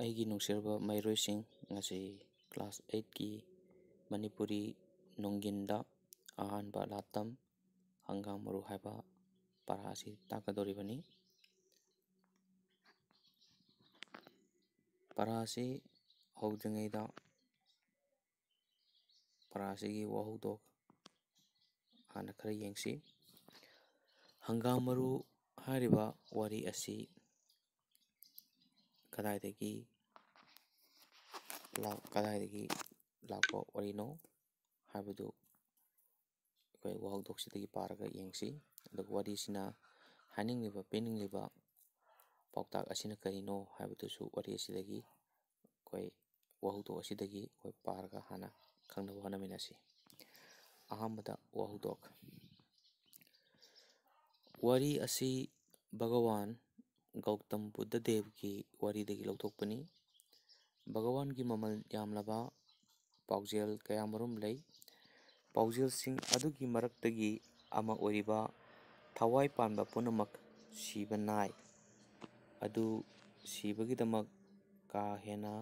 आई नौसेब मैरोस class eight की मनपुरी नोद अहब लातम हंगा मरु है पारा से पारा से हौद पारा से वहद हाँ खर ये हंगा मरु हाब कदाई ꯀꯗꯥꯏꯗꯒꯤ ꯂꯥꯛꯄ ꯋꯥꯔꯤꯅꯣ ꯍꯥꯏꯕꯗꯨ ꯑꯩꯈꯣꯏ ꯋꯥꯍꯧꯗꯣꯛꯁꯤꯗꯒꯤ ꯄꯥꯔꯒ ꯌꯦꯡꯁꯤ ꯑꯗꯨꯒ ꯋꯥꯔꯤꯁꯤꯅ ꯍꯥꯏꯅꯤꯡꯂꯤꯕ ꯄꯤꯅꯤꯡꯂꯤꯕ ꯄꯥꯎꯇꯥꯛ ꯑꯁꯤꯅ ꯀꯔꯤꯅꯣ ꯍꯥꯏꯕꯗꯨꯁꯨ ꯋꯥꯔꯤ ꯑꯁꯤꯗꯒꯤ ꯑꯩꯈꯣꯏ ꯋꯥꯍꯧꯗꯣꯛ ꯑꯁꯤꯗꯒꯤ ꯑꯩꯈꯣꯏ ꯄꯥꯔꯒ ꯍꯥꯟꯅ ꯈꯪꯅꯕ ꯍꯣꯠꯅꯃꯤꯟꯅꯁꯤ ꯑꯍꯥꯟꯕꯗ ꯋꯥꯍꯧꯗꯣꯛ ꯋꯥꯔꯤ ꯑꯁꯤ ꯚꯒꯋꯥꯟ ꯒꯧꯇꯝ ꯕꯨꯙ ꯗꯦꯕꯒꯤ ꯋꯥꯔꯤꯗꯒꯤ ꯂꯧꯊꯣꯛꯄꯅꯤ ꯕꯒꯋꯥꯟꯒꯤ ꯃꯃꯜ ꯌꯥꯝꯂꯕ ꯄꯥꯎꯖꯦꯜ ꯀꯌꯥꯃꯔꯨꯝ ꯂꯩ ꯄꯥꯎꯖꯦꯜꯁꯤꯡ ꯑꯗꯨꯒꯤ ꯃꯔꯛꯇꯒꯤ ꯑꯃ ꯑꯣꯏꯔꯤꯕ ꯊꯋꯥꯏ ꯄꯥꯟꯕ ꯄꯨꯝꯅꯃꯛ ꯁꯤꯕ ꯅꯥꯏ ꯑꯗꯨ ꯁꯤꯕꯒꯤꯗꯃꯛ ꯀꯥ ꯍꯦꯟꯅ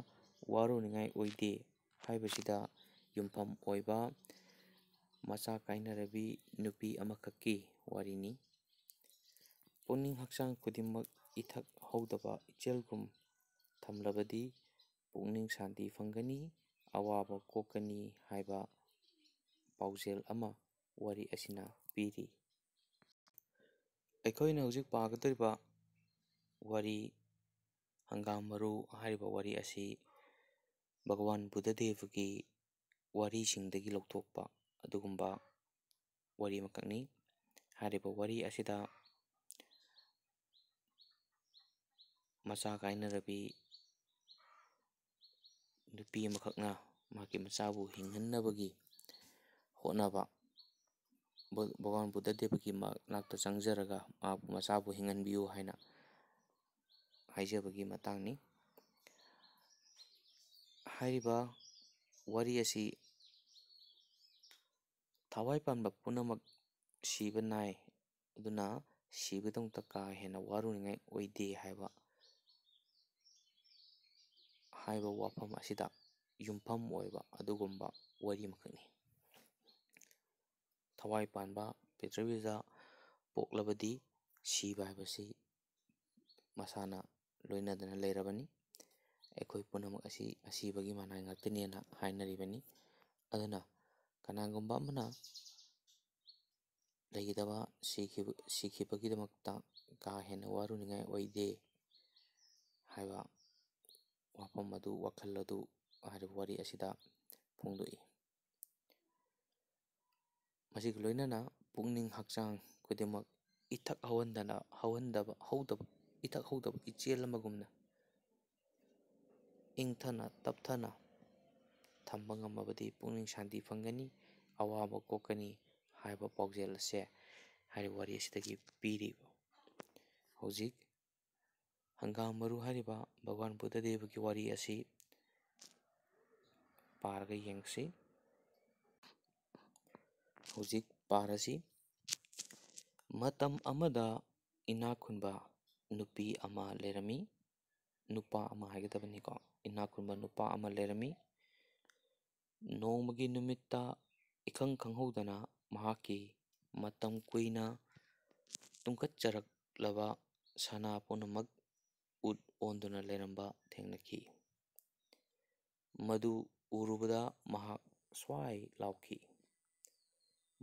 ꯋꯥꯔꯨꯅꯤꯡꯉꯥꯏ ꯑꯣꯏꯗꯦ ꯍꯥꯏꯕꯁꯤꯗ ꯌꯨꯝꯐꯝ ꯑꯣꯏꯕ ꯃꯆꯥ ꯀꯥꯏꯅꯔꯕꯤ ꯅꯨꯄꯤ ꯑꯃꯈꯛꯀꯤ ꯋꯥꯔꯤꯅꯤ ꯄꯨꯛꯅꯤꯡ ꯍꯛꯆꯥꯡ ꯈꯨꯗꯤꯡꯃꯛ ꯏꯊꯛ ꯍꯧꯗꯕ ꯏꯆꯦꯜꯒꯨꯝ ꯊꯝꯂꯕꯗꯤ ꯄꯨꯛꯅꯤꯡ ꯁꯥꯟꯇꯤ ꯐꯪꯒꯅꯤ ꯑꯋꯥꯕ ꯀꯣꯛꯀꯅꯤ ꯍꯥꯏꯕ ꯄꯥꯎꯖꯦꯜ ꯑꯃ ꯋꯥꯔꯤ ꯑꯁꯤꯅ ꯄꯤꯔꯤ ꯑꯩꯈꯣꯏꯅ ꯍꯧꯖꯤꯛ ꯄꯥꯒꯗꯧꯔꯤꯕ ꯋꯥꯔꯤ ꯍꯪꯒꯥꯝ ꯃꯔꯨ ꯍꯥꯏꯔꯤꯕ ꯋꯥꯔꯤ ꯑꯁꯤ ꯚꯒꯋꯥꯟ ꯕꯨꯙꯗꯦꯕꯒꯤ ꯋꯥꯔꯤꯁꯤꯡꯗꯒꯤ ꯂꯧꯊꯣꯛꯄ ꯑꯗꯨꯒꯨꯝꯕ ꯋꯥꯔꯤ ꯑꯃꯈꯛꯅꯤ ꯍꯥꯏꯔꯤꯕ ꯋꯥꯔꯤ ꯑꯁꯤꯗ ꯃꯆꯥ ꯀꯥꯏꯅꯔꯕꯤ nupi ma khak na ma ki ma sabu hing hin na bagi ho na ba bhagwan buddha dev ki ma nak ta changjara ga ma ma sabu hing an biu haina haija bagi ma tang ni hai ba wari asi thawai pan ba punamak shiba nai aduna shibidong ta ka hena waru ni ngai đi hay ba ꯍꯥꯏꯕ ꯋꯥꯐꯝ ꯑꯁꯤꯗ ꯌꯨꯝꯐꯝ ꯑꯣꯏꯕ ꯑꯗꯨꯒꯨꯝꯕ ꯋꯥꯔꯤ ꯑꯃꯈꯛꯅꯤ ꯊꯋꯥꯏ ꯄꯥꯟꯕ ꯄ꯭ꯔꯤꯊꯤꯕꯤꯗ ꯄꯣꯛꯂꯕꯗꯤ ꯁꯤꯕ ꯍꯥꯏꯕꯁꯤ ꯃꯁꯥꯅ ꯂꯣꯏꯅꯗꯅ ꯂꯩꯔꯕꯅꯤ ꯑꯩꯈꯣꯏ ꯄꯨꯝꯅꯃꯛ ꯑꯁꯤ ꯑꯁꯤꯕꯒꯤ ꯃꯅꯥꯏ ꯉꯥꯛꯇꯅꯦꯅ ꯍꯥꯏꯅꯔꯤꯕꯅꯤ ꯑꯗꯨꯅ ꯀꯅꯥꯒꯨꯝꯕ ꯑꯃꯅ ꯂꯩꯒꯗꯕ ꯁꯤꯈꯤꯕꯒꯤꯗꯃꯛꯇ ꯀꯥ ꯍꯦꯟꯅ ꯋꯥꯔꯨꯅꯤꯡꯉꯥꯏ ꯑꯣꯏꯗꯦ ꯍꯥꯏꯕ ꯋꯥꯐꯝ ꯑꯗꯨ ꯋꯥꯈꯜ ꯑꯗꯨ ꯍꯥꯏꯔꯤꯕ ꯋꯥꯔꯤ ꯑꯁꯤꯗ ꯐꯣꯡꯗꯣꯛꯏ ꯃꯁꯤꯒ ꯂꯣꯏꯅꯅ ꯄꯨꯛꯅꯤꯡ ꯍꯛꯆꯥꯡ ꯈꯨꯗꯤꯡꯃꯛ ꯏꯊꯛ ꯍꯧꯍꯟꯗꯅ ꯍꯧꯍꯟꯗꯕ ꯍꯧꯗꯕ ꯏꯊꯛ ꯍꯧꯗꯕ ꯏꯆꯦꯜ ꯑꯃꯒꯨꯝꯅ ꯏꯪꯊꯅ ꯇꯞꯊꯅ ꯊꯝꯕ ꯉꯝꯃꯕꯗꯤ ꯄꯨꯛꯅꯤꯡ ꯁꯥꯟꯇꯤ ꯐꯪꯒꯅꯤ ꯑꯋꯥꯕ ꯀꯣꯛꯀꯅꯤ ꯍꯥꯏꯕ ꯄꯥꯎꯖꯦꯜ ꯑꯁꯦ ꯍꯥꯏꯔꯤꯕ ꯋꯥꯔꯤ ꯑꯁꯤꯗꯒꯤ ꯄꯤꯔꯤꯕ ꯍꯧꯖꯤꯛ ꯍꯪꯒꯥꯝ ꯃꯔꯨ ꯍꯥꯏꯔꯤꯕ ꯚꯒꯋꯥꯟ ꯕꯨꯙꯗꯦꯕꯒꯤ ꯋꯥꯔꯤ ꯑꯁꯤ ꯄꯥꯔꯒ ꯌꯦꯡꯁꯤ ꯍꯧꯖꯤꯛ ꯄꯥꯔꯁꯤ ꯃꯇꯝ ꯑꯃꯗ ꯏꯅꯥꯛ ꯈꯨꯟꯕ ꯅꯨꯄꯤ ꯑꯃ ꯂꯩꯔꯝꯃꯤ ꯅꯨꯄꯥ ꯑꯃ ꯍꯥꯏꯒꯗꯕꯅꯤꯀꯣ ꯏꯅꯥꯛ ꯈꯨꯟꯕ ꯅꯨꯄꯥ ꯑꯃ ꯂꯩꯔꯝꯃꯤ ꯅꯣꯡꯃꯒꯤ ꯅꯨꯃꯤꯠꯇ ꯏꯈꯪ ꯈꯪꯍꯧꯗꯅ ꯃꯍꯥꯛꯀꯤ ꯃꯇꯝ ꯀꯨꯏꯅ ꯇꯨꯡꯀꯠꯆꯔꯛꯂꯕ ꯁꯅꯥ ꯄꯨꯝꯅꯃꯛ ꯎꯠ ꯑꯣꯟꯗꯨꯅ ꯂꯩꯔꯝꯕ ꯊꯦꯡꯅꯈꯤ ꯃꯗꯨ ꯎꯔꯨꯕꯗ ꯃꯍꯥꯛ ꯁ꯭ꯋꯥꯏ ꯂꯥꯎꯈꯤ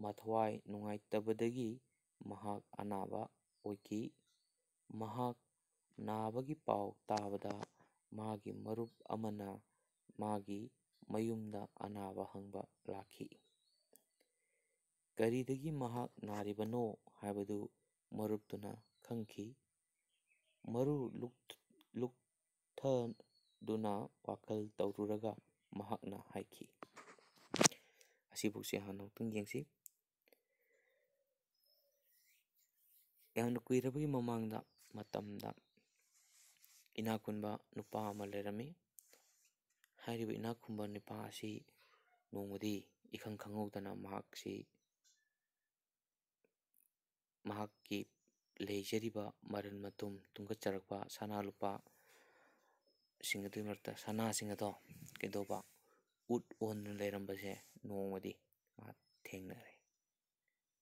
ꯃꯊꯋꯥꯏ ꯅꯨꯡꯉꯥꯏꯇꯕꯗꯒꯤ ꯃꯍꯥꯛ ꯑꯅꯥꯕ ꯑꯣꯏꯈꯤ ꯃꯍꯥꯛ ꯅꯥꯕꯒꯤ ꯄꯥꯎ ꯇꯥꯕꯗ ꯃꯥꯒꯤ ꯃꯔꯨꯞ ꯑꯃꯅ ꯃꯥꯒꯤ ꯃꯌꯨꯝꯗ ꯑꯅꯥꯕ ꯍꯪꯕ ꯂꯥꯛꯈꯤ ꯀꯔꯤꯗꯒꯤ ꯃꯍꯥꯛ ꯅꯥꯔꯤꯕꯅꯣ ꯍꯥꯏꯕꯗꯨ ꯃꯔꯨꯞꯇꯨꯅ ꯈꯪꯈꯤ ꯃꯔꯨ ꯂꯨꯛꯊꯗꯨꯅ ꯋꯥꯀꯜ ꯇꯧꯔꯨꯔꯒ ꯃꯍꯥꯛꯅ ꯍꯥꯏꯈꯤ ꯑꯁꯤꯕꯨꯛꯁꯦ ꯍꯥꯟꯅ ꯑꯃꯨꯛꯇꯪ ꯌꯦꯡꯁꯤ ꯌꯥꯝꯅ ꯀꯨꯏꯔꯕꯒꯤ ꯃꯃꯥꯡꯗ ꯃꯇꯝꯗ ꯏꯅꯥꯛ ꯅꯨꯄꯥ ꯑꯃ ꯂꯩꯔꯝꯃꯤ ꯍꯥꯏꯔꯤꯕ ꯅꯨꯄꯥ ꯑꯁꯤ ꯅꯣꯡꯃꯗꯤ ꯏꯈꯪ ꯈꯪꯍꯧꯗꯅ ꯃꯍꯥꯛꯁꯤ ꯃꯍꯥꯛꯀꯤ ꯂꯩꯖꯔꯤꯕ ꯃꯔꯟ ꯃꯊꯨꯝ ꯇꯨꯡꯈꯠꯆꯔꯛꯄ ꯁꯅꯥ ꯂꯨꯄꯥ ꯁꯤꯡ ꯑꯗꯨꯒꯤ ꯃꯔꯛꯇ ꯁꯅꯥꯁꯤꯡ ꯑꯗꯣ ꯀꯩꯗꯧꯕ ꯎꯠ ꯑꯣꯟꯗꯨꯅ ꯂꯩꯔꯝꯕꯁꯦ ꯅꯣꯡꯃꯗꯤ ꯃꯍꯥꯛ ꯊꯦꯡꯅꯔꯦ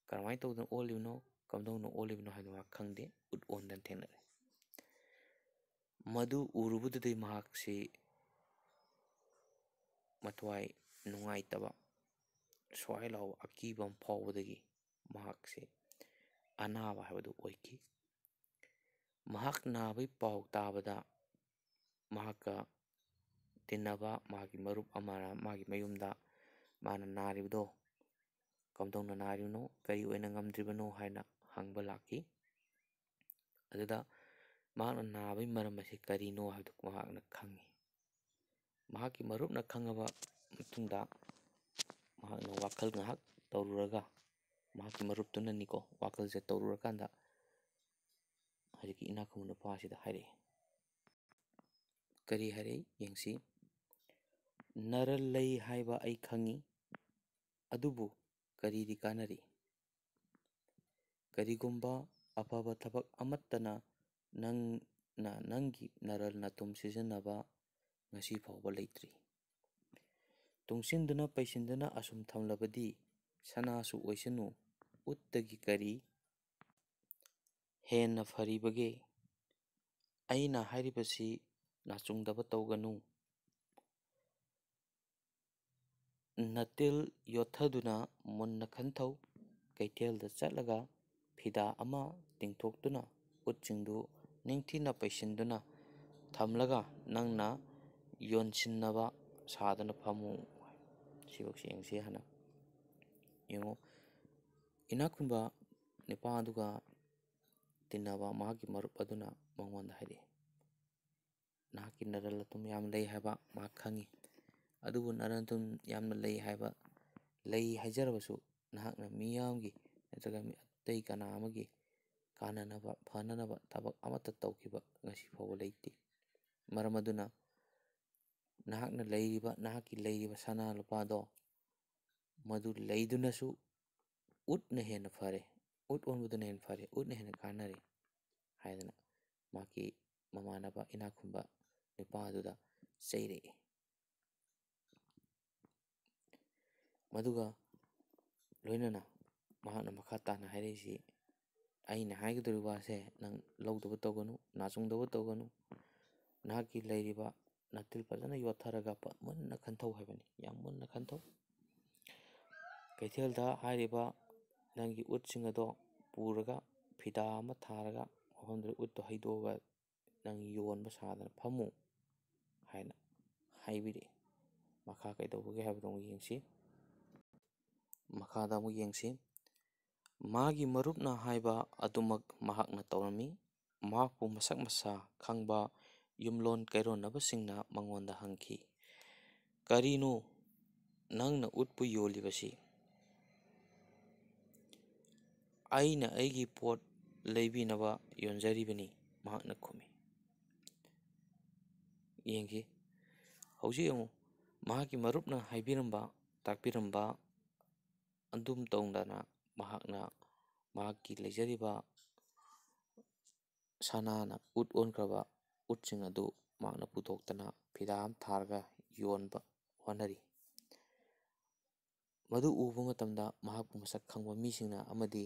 ꯀꯔꯝꯍꯥꯏꯅ ꯇꯧꯗꯅ ꯑꯣꯜꯂꯤꯕꯅꯣ ꯀꯝꯗꯧꯅ ꯑꯣꯜꯂꯤꯕꯅꯣ ꯍꯥꯏꯕꯗꯣ ꯃꯍꯥꯛ ꯈꯪꯗꯦ ꯎꯠ ꯑꯣꯟꯗꯅ ꯊꯦꯡꯅꯔꯦ ꯃꯗꯨ ꯎꯔꯨꯕꯗꯨꯗꯩ ꯃꯍꯥꯛꯁꯤ ꯃꯊ꯭ꯋꯥꯏ ꯅꯨꯡꯉꯥꯏꯇꯕ ꯁ꯭ꯋꯥꯏ ꯂꯥꯎꯕ ꯑꯀꯤꯕ ꯑꯃ ꯐꯥꯎꯕꯗꯒꯤ ꯃꯍꯥꯛꯁꯦ ꯑꯅꯥꯕ ꯍꯥꯏꯕꯗꯨ ꯑꯣꯏꯈꯤ ꯃꯍꯥꯛ ꯅꯥꯕꯒꯤ ꯄꯥꯎ ꯇꯥꯕꯗ ꯃꯍꯥꯛꯀ ꯇꯤꯟꯅꯕ ꯃꯍꯥꯛꯀꯤ ꯃꯔꯨꯞ ꯑꯃꯅ ꯃꯥꯒꯤ ꯃꯌꯨꯝꯗ ꯃꯥꯅ ꯅꯥꯔꯤꯕꯗꯣ ꯀꯝꯗꯧꯅ ꯅꯥꯔꯤꯕꯅꯣ ꯀꯔꯤ ꯑꯣꯏꯅ ꯉꯝꯗ꯭ꯔꯤꯕꯅꯣ ꯍꯥꯏꯅ ꯍꯪꯕ ꯂꯥꯛꯈꯤ ꯑꯗꯨꯗ ꯃꯍꯥꯛꯅ ꯅꯥꯕꯒꯤ ꯃꯔꯝ ꯑꯁꯤ ꯀꯔꯤꯅꯣ ꯍꯥꯏꯕꯗꯨ ꯃꯍꯥꯛꯅ ꯈꯪꯉꯤ ꯃꯍꯥꯛꯀꯤ ꯃꯔꯨꯞꯅ ꯈꯪꯉꯕ ꯃꯇꯨꯡꯗ ꯃꯍꯥꯛꯅ ꯋꯥꯈꯜ ꯉꯥꯏꯍꯥꯛ ꯇꯧꯔꯨꯔꯒ ꯃꯍꯥꯛꯀꯤ ꯃꯔꯨꯞꯇꯨꯅꯅꯤꯀꯣ ꯋꯥꯀꯜꯁꯦ ꯇꯧꯔꯨꯔꯀꯥꯟꯗ ꯍꯧꯖꯤꯛꯀꯤ ꯏꯅꯥꯛꯈꯨꯟꯕ ꯅꯨꯄꯥ ꯑꯁꯤꯗ ꯍꯥꯏꯔꯛꯏ ꯀꯔꯤ ꯍꯥꯏꯔꯛꯏ ꯌꯦꯡꯁꯤ ꯅꯔ ꯂꯩ ꯍꯥꯏꯕ ꯑꯩ ꯈꯪꯉꯤ ꯑꯗꯨꯕꯨ ꯀꯔꯤꯗꯤ ꯀꯥꯟꯅꯔꯤ ꯀꯔꯤꯒꯨꯝꯕ ꯑꯐꯕ ꯊꯕꯛ ꯑꯃꯠꯇꯅ ꯅꯪꯅ ꯅꯪꯒꯤ ꯅꯔꯜ ꯅꯥꯇꯨꯝ ꯁꯤꯖꯤꯟꯅꯕ ꯉꯁꯤ ꯐꯥꯎꯕ ꯂꯩꯇ꯭ꯔꯤ ꯇꯨꯡꯁꯤꯟꯗꯨꯅ ꯄꯩꯁꯤꯟꯗꯨꯅ ꯑꯁꯨꯝ ꯊꯝꯂꯕꯗꯤ ꯁꯅꯥꯁꯨ ꯑꯣꯏꯁꯅꯨ ꯎꯠꯇꯒꯤ ꯀꯔꯤ ꯍꯦꯟꯅ ꯐꯔꯤꯕꯒꯦ ꯑꯩꯅ ꯍꯥꯏꯔꯤꯕꯁꯤ ꯅꯥꯆꯨꯡꯗꯕ ꯇꯧꯒꯅꯨ ꯅꯇꯤꯜ ꯌꯣꯠꯊꯗꯨꯅ ꯃꯨꯟꯅ ꯈꯟꯊꯧ ꯀꯩꯊꯦꯜꯗ ꯆꯠꯂꯒ ꯐꯤꯗꯥ ꯑꯃ ꯇꯤꯡꯊꯣꯛꯇꯨꯅ ꯎꯠꯁꯤꯡꯗꯨ ꯅꯤꯡꯊꯤꯅ ꯄꯩꯁꯤꯟꯗꯨꯅ ꯊꯝꯂꯒ ꯅꯪꯅ ꯌꯣꯟꯁꯤꯟꯅꯕ ꯁꯥꯗꯨꯅ ꯐꯝꯃꯨ ꯁꯤꯐꯧ ꯌꯦꯡꯁꯤ ꯍꯥꯟꯅ ꯌꯦꯡꯉꯨ ꯏꯅꯥꯛꯈꯨꯟꯕ ꯅꯤꯄꯥ ꯑꯗꯨꯒ ꯇꯤꯟꯅꯕ ꯃꯍꯥꯛꯀꯤ ꯃꯔꯨꯞ ꯑꯗꯨꯅ ꯃꯉꯣꯟꯗ ꯍꯥꯏꯔꯛꯏ ꯅꯍꯥꯛꯀꯤ ꯅꯔꯟ ꯂꯇꯨꯝ ꯌꯥꯝ ꯂꯩ ꯍꯥꯏꯕ ꯃꯍꯥꯛ ꯈꯪꯉꯤ ꯑꯗꯨꯕꯨ ꯅꯔꯟ ꯂꯇꯨꯝ ꯌꯥꯝꯅ ꯂꯩ ꯍꯥꯏꯕ ꯂꯩ ꯍꯥꯏꯖꯔꯕꯁꯨ ꯅꯍꯥꯛꯅ ꯃꯤꯌꯥꯝꯒꯤ ꯅꯠꯇ꯭ꯔꯒ ꯑꯇꯩ ꯀꯅꯥ ꯑꯃꯒꯤ ꯀꯥꯟꯅꯅꯕ ꯐꯅꯅꯕ ꯊꯕꯛ ꯑꯃꯠꯇ ꯇꯧꯈꯤꯕ ꯉꯁꯤ ꯐꯥꯎꯕ ꯂꯩꯇꯦ ꯃꯔꯝ ꯑꯗꯨꯅ ꯅꯍꯥꯛꯅ ꯂꯩꯔꯤꯕ ꯅꯍꯥꯛꯀꯤ ꯂꯩꯔꯤꯕ ꯁꯅꯥ ꯂꯨꯄꯥꯗꯣ ꯃꯗꯨ ꯂꯩꯗꯨꯅꯁꯨ ಉಟ್ನೆಹೇನ ಫಾರೆ ಉಟ್ ಒಂಬುದನೆಹೇನ ಫಾರೆ ಉಟ್ನೆಹೇನ ಕಾನರೆ ಹಾಯದನ ಮಾಕಿ ಮಮಾನಬ ಇನಾಕುಂಬ ನಿಪಾದುದ ಸೈರೆ ಮದುಗ ಲೋಯ್ನನ ಮಹಾನ ಮಖಾತಾನ ಹೈರೇಸಿ ꯑꯩꯅ ꯍꯥꯏꯒꯗꯧꯔꯤꯕ ꯑꯁꯦ ꯅꯪ ꯂꯧꯗꯕ ꯇꯧꯒꯅꯨ ꯅꯥꯆꯨꯡꯗꯕ ꯇꯧꯒꯅꯨ ꯅꯍꯥꯛꯀꯤ ꯂꯩꯔꯤꯕ ꯅꯥꯇꯤꯜ ꯐꯖꯅ ꯌꯣꯠꯊꯔꯒ ꯃꯨꯟꯅ ꯈꯟꯊꯧ ꯍꯥꯏꯕꯅꯤ ꯌꯥꯝ ꯃꯨꯟꯅ ꯈꯟꯊꯧ ꯀꯩꯊꯦꯜꯗ ꯍꯥꯏꯔꯤꯕ ꯅꯪꯒꯤ ꯎꯠꯁꯤꯡ ꯑꯗꯣ ꯄꯨꯔꯒ ꯐꯤꯗꯥ ꯑꯃ ꯊꯥꯔꯒ ꯃꯐꯝꯗꯨꯗ ꯎꯠꯇꯣ ꯍꯩꯗꯣꯛꯑꯒ ꯅꯪ ꯌꯣꯟꯕ ꯁꯥꯗꯅ ꯐꯝꯃꯨ ꯍꯥꯏꯅ ꯍꯥꯏꯕꯤꯔꯛꯏ ꯃꯈꯥ ꯀꯩꯗꯧꯕꯒꯦ ꯍꯥꯏꯕꯗꯣ ꯑꯃꯨꯛ ꯌꯦꯡꯁꯤ ꯃꯈꯥꯗ ꯑꯃꯨꯛ ꯌꯦꯡꯁꯤ ꯃꯥꯒꯤ ꯃꯔꯨꯞꯅ ꯍꯥꯏꯕ ꯑꯗꯨꯃꯛ ꯃꯍꯥꯛꯅ ꯇꯧꯔꯝꯃꯤ ꯃꯍꯥꯛꯄꯨ ꯃꯁꯛ ꯃꯁꯥ ꯈꯪꯕ ꯌꯨꯝꯂꯣꯟ ꯀꯩꯔꯣꯟꯅꯕꯁꯤꯡꯅ ꯃꯉꯣꯟꯗ ꯍꯪꯈꯤ ꯀꯔꯤꯅꯣ ꯅꯪꯅ ꯎꯠꯄꯨ ꯌꯣꯜꯂꯤꯕꯁꯤ ꯑꯩꯅ ꯑꯩꯒꯤ ꯄꯣꯠ ꯂꯩꯕꯤꯅꯕ ꯌꯣꯟꯖꯔꯤꯕꯅꯤ ꯃꯍꯥꯛꯅ ꯈꯨꯝꯃꯤ ꯌꯦꯡꯈꯤ ꯍꯧꯖꯤꯛ ꯑꯃꯨꯛ ꯃꯍꯥꯛꯀꯤ ꯃꯔꯨꯞꯅ ꯍꯥꯏꯕꯤꯔꯝꯕ ꯇꯥꯛꯄꯤꯔꯝꯕ ꯑꯗꯨꯝ ꯇꯧꯗꯅ ꯃꯍꯥꯛꯅ ꯃꯍꯥꯛꯀꯤ ꯂꯩꯖꯔꯤꯕ ꯁꯅꯥꯅ ꯎꯠ ꯑꯣꯟꯈ꯭ꯔꯕ ꯎꯠꯁꯤꯡ ꯑꯗꯨ ꯃꯍꯥꯛꯅ ꯄꯨꯊꯣꯛꯇꯅ ꯐꯤꯗꯥ ꯑꯃ ꯊꯥꯔꯒ ꯌꯣꯟꯕ ꯍꯣꯠꯅꯔꯤ ꯃꯗꯨ ꯎꯕ ꯃꯇꯝꯗ ꯃꯍꯥꯛꯄꯨ ꯃꯁꯛ ꯈꯪꯕ ꯃꯤꯁꯤꯡꯅ ꯑꯃꯗꯤ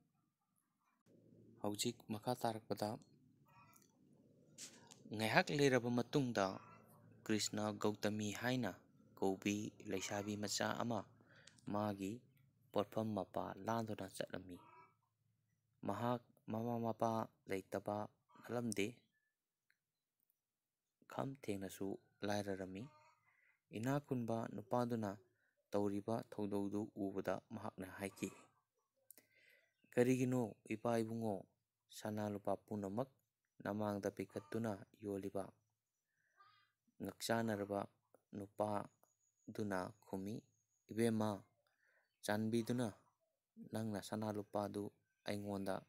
ಹೌದಾ ನಾಯಕ ಇರಬ ಕೃಷ್ಣ ಗೌತಮಿ ಹಾಕಿ ಮಚಮ ಪೋಫ ಮಪ ಲಾದು ಚಿ ಮಮಾ ಮಪಲೇ ಖಮ ತೇನೂ ಲೈರರಮಿ ಇನಾಕುನ್ಬ ನುಪೌದು ಉದ್ ಕರಿ ಇಪಾ ಇವ sana lupa puna mak namang tapi ketuna yoli ba ngaksana raba nupa duna kumi ibe ma canbi duna nang na sana lupa du aing wanda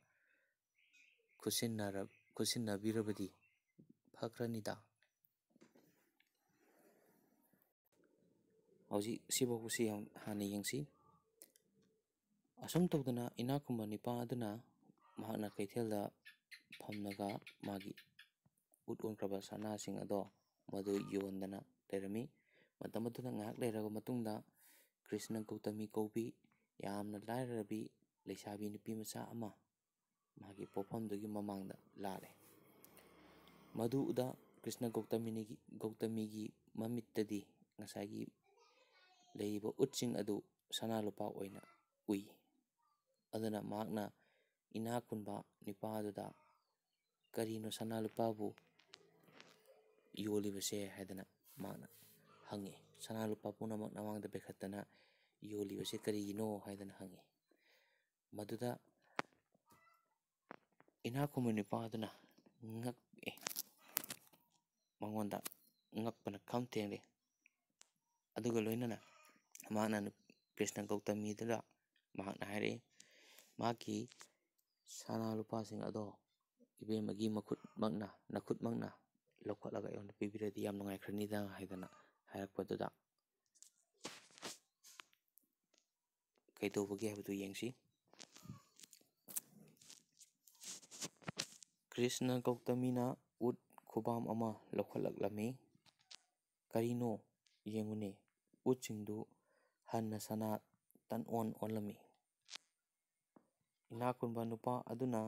kusin na rab kusin na birabadi pakrani da yang hani yang si asam tuh dina ina kumbani pang ꯃꯍꯥꯛꯅ ꯀꯩꯊꯦꯜꯗ ꯐꯝꯂꯒ ꯃꯥꯒꯤ ꯎꯠ ꯑꯣꯟꯈ꯭ꯔꯕ ꯁꯅꯥꯁꯤꯡ ꯑꯗꯣ ꯃꯗꯨ ꯌꯣꯟꯗꯅ ꯂꯩꯔꯝꯃꯤ ꯃꯇꯝ ꯑꯗꯨꯗ ꯉꯥꯏꯍꯥꯛ ꯂꯩꯔꯕ ꯃꯇꯨꯡꯗ ꯀ꯭ꯔꯤꯁꯅ ꯒꯧꯇꯃꯤ ꯀꯧꯕꯤ ꯌꯥꯝꯅ ꯂꯥꯏꯔꯕꯤ ꯂꯩꯁꯥꯕꯤ ꯅꯨꯄꯤꯃꯆꯥ ꯑꯃ ꯃꯍꯥꯛꯀꯤ ꯄꯣꯠꯐꯝꯗꯨꯒꯤ ꯃꯃꯥꯡꯗ ꯂꯥꯜꯂꯦ ꯃꯗꯨꯗ ꯀ꯭ꯔꯤꯁꯅ ꯒꯧꯇꯃꯤꯅꯤꯒꯤ ꯒꯧꯇꯃꯤꯒꯤ ꯃꯃꯤꯠꯇꯗꯤ ꯉꯁꯥꯏꯒꯤ ꯂꯩꯔꯤꯕ ꯎꯠꯁꯤꯡ ꯑꯗꯨ ꯁꯅꯥ ꯂꯨꯄꯥ ꯑꯣꯏꯅ ꯎꯏ ꯑꯗꯨꯅ ꯃꯍꯥꯛꯅ ಇನಾಕುಂಬ ನಿಪದ ಕರಿನ ಸನಾ ಲೋಲಿ ಮಂಗಿ ಸನಾ ಲ ಪೂನ ಮೆಖನ ಯೋಲಿ ಕರಿನ ಹಂಗಿ ಮೊದಕು ನಿಪದಿ ಮಗೊದೇ ಅದು ಕೃಷ್ಣ ಗೌತಮಿದಿ ಮತ್ತು ꯁꯥꯅꯥ ꯂꯨꯄꯥꯁꯤꯡ ꯑꯗꯣ ꯏꯕꯦꯝꯃꯒꯤ ꯃꯈꯨꯠꯃꯛꯅ ꯅꯈꯨꯠꯃꯛꯅ ꯂꯧꯈꯠꯂꯒ ꯑꯩꯉꯣꯟꯗ ꯄꯤꯕꯤꯔꯗꯤ ꯌꯥꯝ ꯅꯨꯡꯉꯥꯏꯈ꯭ꯔꯅꯤꯗ ꯍꯥꯏꯗꯅ ꯍꯥꯏꯔꯛꯄꯗꯨꯗ ꯀꯩꯗꯧꯕꯒꯦ ꯍꯥꯏꯕꯗꯨ ꯌꯦꯡꯁꯤ ꯀ꯭ꯔꯤꯁꯅ ꯒꯧꯇꯃꯤꯅ ꯎꯠ ꯈꯨꯕꯥꯝ ꯑꯃ ꯂꯧꯈꯠꯂꯛꯂꯝꯃꯤ ꯀꯔꯤꯅꯣ ꯌꯦꯡꯉꯨꯅꯦ ꯎꯠꯁꯤꯡꯗꯨ ꯍꯟꯅ ꯁꯅꯥ ꯇꯟꯑꯣꯟ ꯑꯣꯜꯂꯝꯃꯤ ꯏꯅꯥꯛ ꯈꯨꯟꯕ ꯅꯨꯄꯥ ꯑꯗꯨꯅ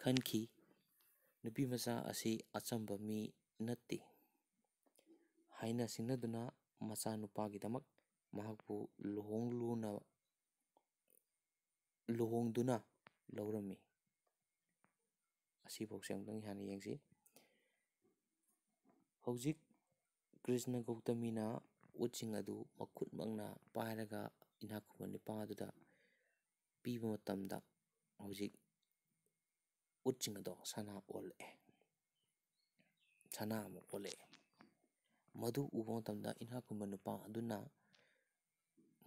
ꯈꯟꯈꯤ ꯅꯨꯄꯤꯃꯆꯥ ꯑꯁꯤ ꯑꯆꯝꯕ ꯃꯤ ꯅꯠꯇꯦ ꯍꯥꯏꯅ ꯁꯤꯡꯅꯗꯨꯅ ꯃꯆꯥꯅꯨꯄꯥꯒꯤꯗꯃꯛ ꯃꯍꯥꯛꯄꯨ ꯂꯨꯍꯣꯡꯂꯨꯅ ꯂꯨꯍꯣꯡꯗꯨꯅ ꯂꯧꯔꯝꯃꯤ ꯑꯁꯤꯐꯥꯎꯁꯦ ꯑꯃꯨꯛꯇꯪ ꯍꯥꯟꯅ ꯌꯦꯡꯁꯤ ꯍꯧꯖꯤꯛ ꯀ꯭ꯔꯤꯁꯅ ꯒꯧꯇꯃꯤꯅ ꯎꯠꯁꯤꯡ ꯑꯗꯨ ꯃꯈꯨꯠꯃꯛꯅ ꯄꯥꯏꯔꯒ ꯏꯅꯥꯛ ꯈꯨꯟꯕ ꯅꯨꯄꯥ ꯑꯗꯨꯗ ꯄꯤꯕ ꯃꯇꯝꯗ ꯍꯧꯖꯤꯛ ꯎꯠꯁꯤꯡ ꯑꯗꯣ ꯁꯅꯥ ꯑꯣꯜꯂꯛꯑꯦ ꯁꯅꯥ ꯑꯃꯨꯛ ꯑꯣꯜꯂꯛꯑꯦ ꯃꯗꯨ ꯎꯕ ꯃꯇꯝꯗ ꯏꯅꯥꯛ ꯈꯨꯟꯕ ꯅꯨꯄꯥ ꯑꯗꯨꯅ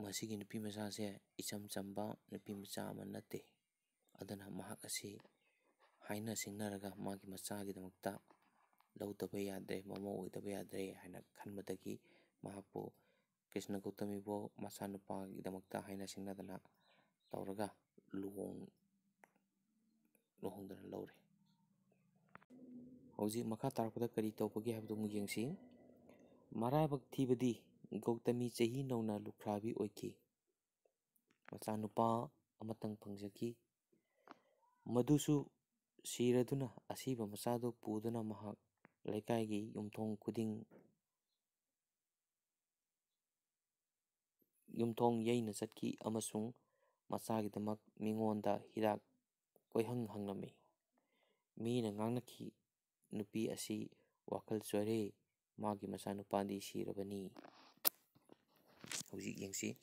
ꯃꯁꯤꯒꯤ ꯅꯨꯄꯤ ꯃꯆꯥꯁꯦ ꯏꯆꯝ ꯆꯝꯕ ꯅꯨꯄꯤ ꯃꯆꯥ ꯑꯃ ꯅꯠꯇꯦ ꯑꯗꯨꯅ ꯃꯍꯥꯛ ꯑꯁꯤ ꯍꯥꯏꯅ ꯁꯤꯡꯅꯔꯒ ꯃꯥꯒꯤ ꯃꯆꯥꯒꯤꯗꯃꯛꯇ ꯂꯧꯗꯕ ꯌꯥꯗ꯭ꯔꯦ ꯃꯃꯧ ꯑꯣꯏꯗꯕ ꯌꯥꯗ꯭ꯔꯦ ꯍꯥꯏꯅ ꯈꯟꯕꯗꯒꯤ ꯃꯍꯥꯛꯄꯨ ꯀ꯭ꯔꯤꯁꯅ ꯒꯧꯇꯃꯤꯕꯨ ꯃꯆꯥꯅꯨꯄꯥꯒꯤꯗꯃꯛꯇ ꯍꯥꯏꯅ ꯁꯤꯡꯅꯗꯅ ꯇꯧꯔꯒ ꯂꯨꯍꯣꯡ ꯂꯨꯍꯣꯡꯗꯅ ꯂꯧꯔꯦ ꯍꯧꯖꯤꯛ ꯃꯈꯥ ꯇꯥꯔꯛꯄꯗ ꯀꯔꯤ ꯇꯧꯕꯒꯦ ꯍꯥꯏꯕꯗꯨ ꯑꯃꯨꯛ ꯌꯦꯡꯁꯤ ꯃꯔꯥꯕꯛ ꯊꯤꯕꯗꯤ ꯒꯧꯇꯃꯤ ꯆꯍꯤ ꯅꯧꯅ ꯂꯨꯈ꯭ꯔꯥꯕꯤ ꯑꯣꯏꯈꯤ ꯃꯆꯥꯅꯨꯄꯥ ꯑꯃꯇꯪ ꯐꯪꯖꯈꯤ ꯃꯗꯨꯁꯨ ꯁꯤꯔꯗꯨꯅ ꯑꯁꯤꯕ ꯃꯆꯥꯗꯨ ꯄꯨꯗꯨꯅ ꯃꯍꯥꯛ ꯂꯩꯀꯥꯏꯒꯤ ꯌꯨꯝꯊꯣꯡ ꯈꯨꯗꯤꯡ ꯌꯨꯝꯊꯣꯡ ꯌꯩꯅ ꯆꯠꯈꯤ ꯑꯃꯁꯨꯡ ꯃꯆꯥꯒꯤꯗꯃꯛ ꯃꯤꯉꯣꯟꯗ ꯍꯤꯗꯥꯛ ꯀꯣꯏꯍꯪ ꯍꯪꯂꯝꯃꯤ ꯃꯤꯅ ꯉꯥꯡꯅꯈꯤ ꯅꯨꯄꯤ ꯑꯁꯤ ꯋꯥꯈꯜ ꯆꯣꯏꯔꯦ ꯃꯥꯒꯤ ꯃꯆꯥꯅꯨꯄꯥꯗꯤ ꯁꯤꯔꯕꯅꯤ ꯍꯧꯖꯤꯛ ꯌꯦꯡꯁꯤ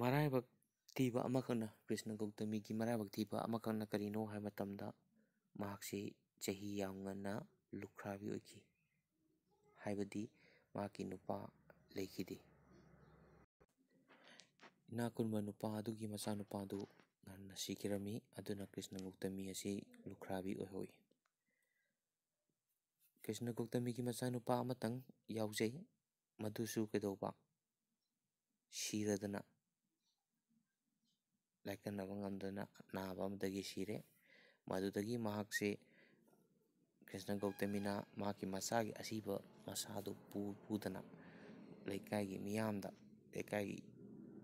ꯃꯔꯥꯏꯕꯛ ꯊꯤꯕ ꯑꯃꯈꯛꯅ ꯀ꯭ꯔꯤꯁꯅ ꯒꯧꯇꯃꯤꯒꯤ ꯃꯔꯥꯏꯕꯛ ꯊꯤꯕ ꯑꯃꯈꯛꯅ ꯀꯔꯤꯅꯣ ꯍꯥꯏꯕ ꯃꯇꯝꯗ ꯃꯍꯥꯛꯁꯤ ꯆꯍꯤ ꯌꯥꯝ ꯉꯟꯅ ꯂꯨꯈ꯭ꯔꯥꯕꯤ ꯑꯣꯏꯈꯤ ꯍꯥꯏꯕꯗꯤ ꯃꯍꯥꯛꯀꯤ ꯅꯨꯄꯥ ꯂꯩꯈꯤꯗꯦ ꯏꯅꯥ ꯈꯨꯟꯕ ꯅꯨꯄꯥ ꯑꯗꯨꯒꯤ ꯃꯆꯥꯅꯨꯄꯥꯗꯨ ꯉꯟꯅ ꯁꯤꯈꯤꯔꯝꯃꯤ ꯑꯗꯨꯅ ꯀ꯭ꯔꯤꯁꯅ ꯒꯧꯇꯃꯤ ꯑꯁꯤ ꯂꯨꯈ꯭ꯔꯥꯕꯤ ꯑꯣꯏꯍꯧꯏ ꯀ꯭ꯔꯤꯁꯅ ꯒꯧꯇꯃꯤꯒꯤ ꯃꯆꯥꯅꯨꯄꯥ ꯑꯃꯇꯪ ꯌꯥꯎꯖꯩ ꯃꯗꯨꯁꯨ ꯀꯩꯗꯧꯕ ꯁꯤꯔꯗꯅ ꯂꯥꯏꯀꯠꯅꯕ ꯉꯝꯗꯅ ꯅꯥꯕ ꯑꯃꯗꯒꯤ ꯁꯤꯔꯦ ꯃꯗꯨꯗꯒꯤ ꯃꯍꯥꯛꯁꯦ ꯀ꯭ꯔꯤꯁꯅ ꯒꯧꯇꯃꯤꯅ ꯃꯍꯥꯛꯀꯤ ꯃꯆꯥꯒꯤ ꯑꯁꯤꯕ ꯃꯁꯥꯗꯨ ꯄꯨꯗꯅ ꯂꯩꯀꯥꯏꯒꯤ ꯃꯤꯌꯥꯝꯗ ꯂꯩꯀꯥꯏꯒꯤ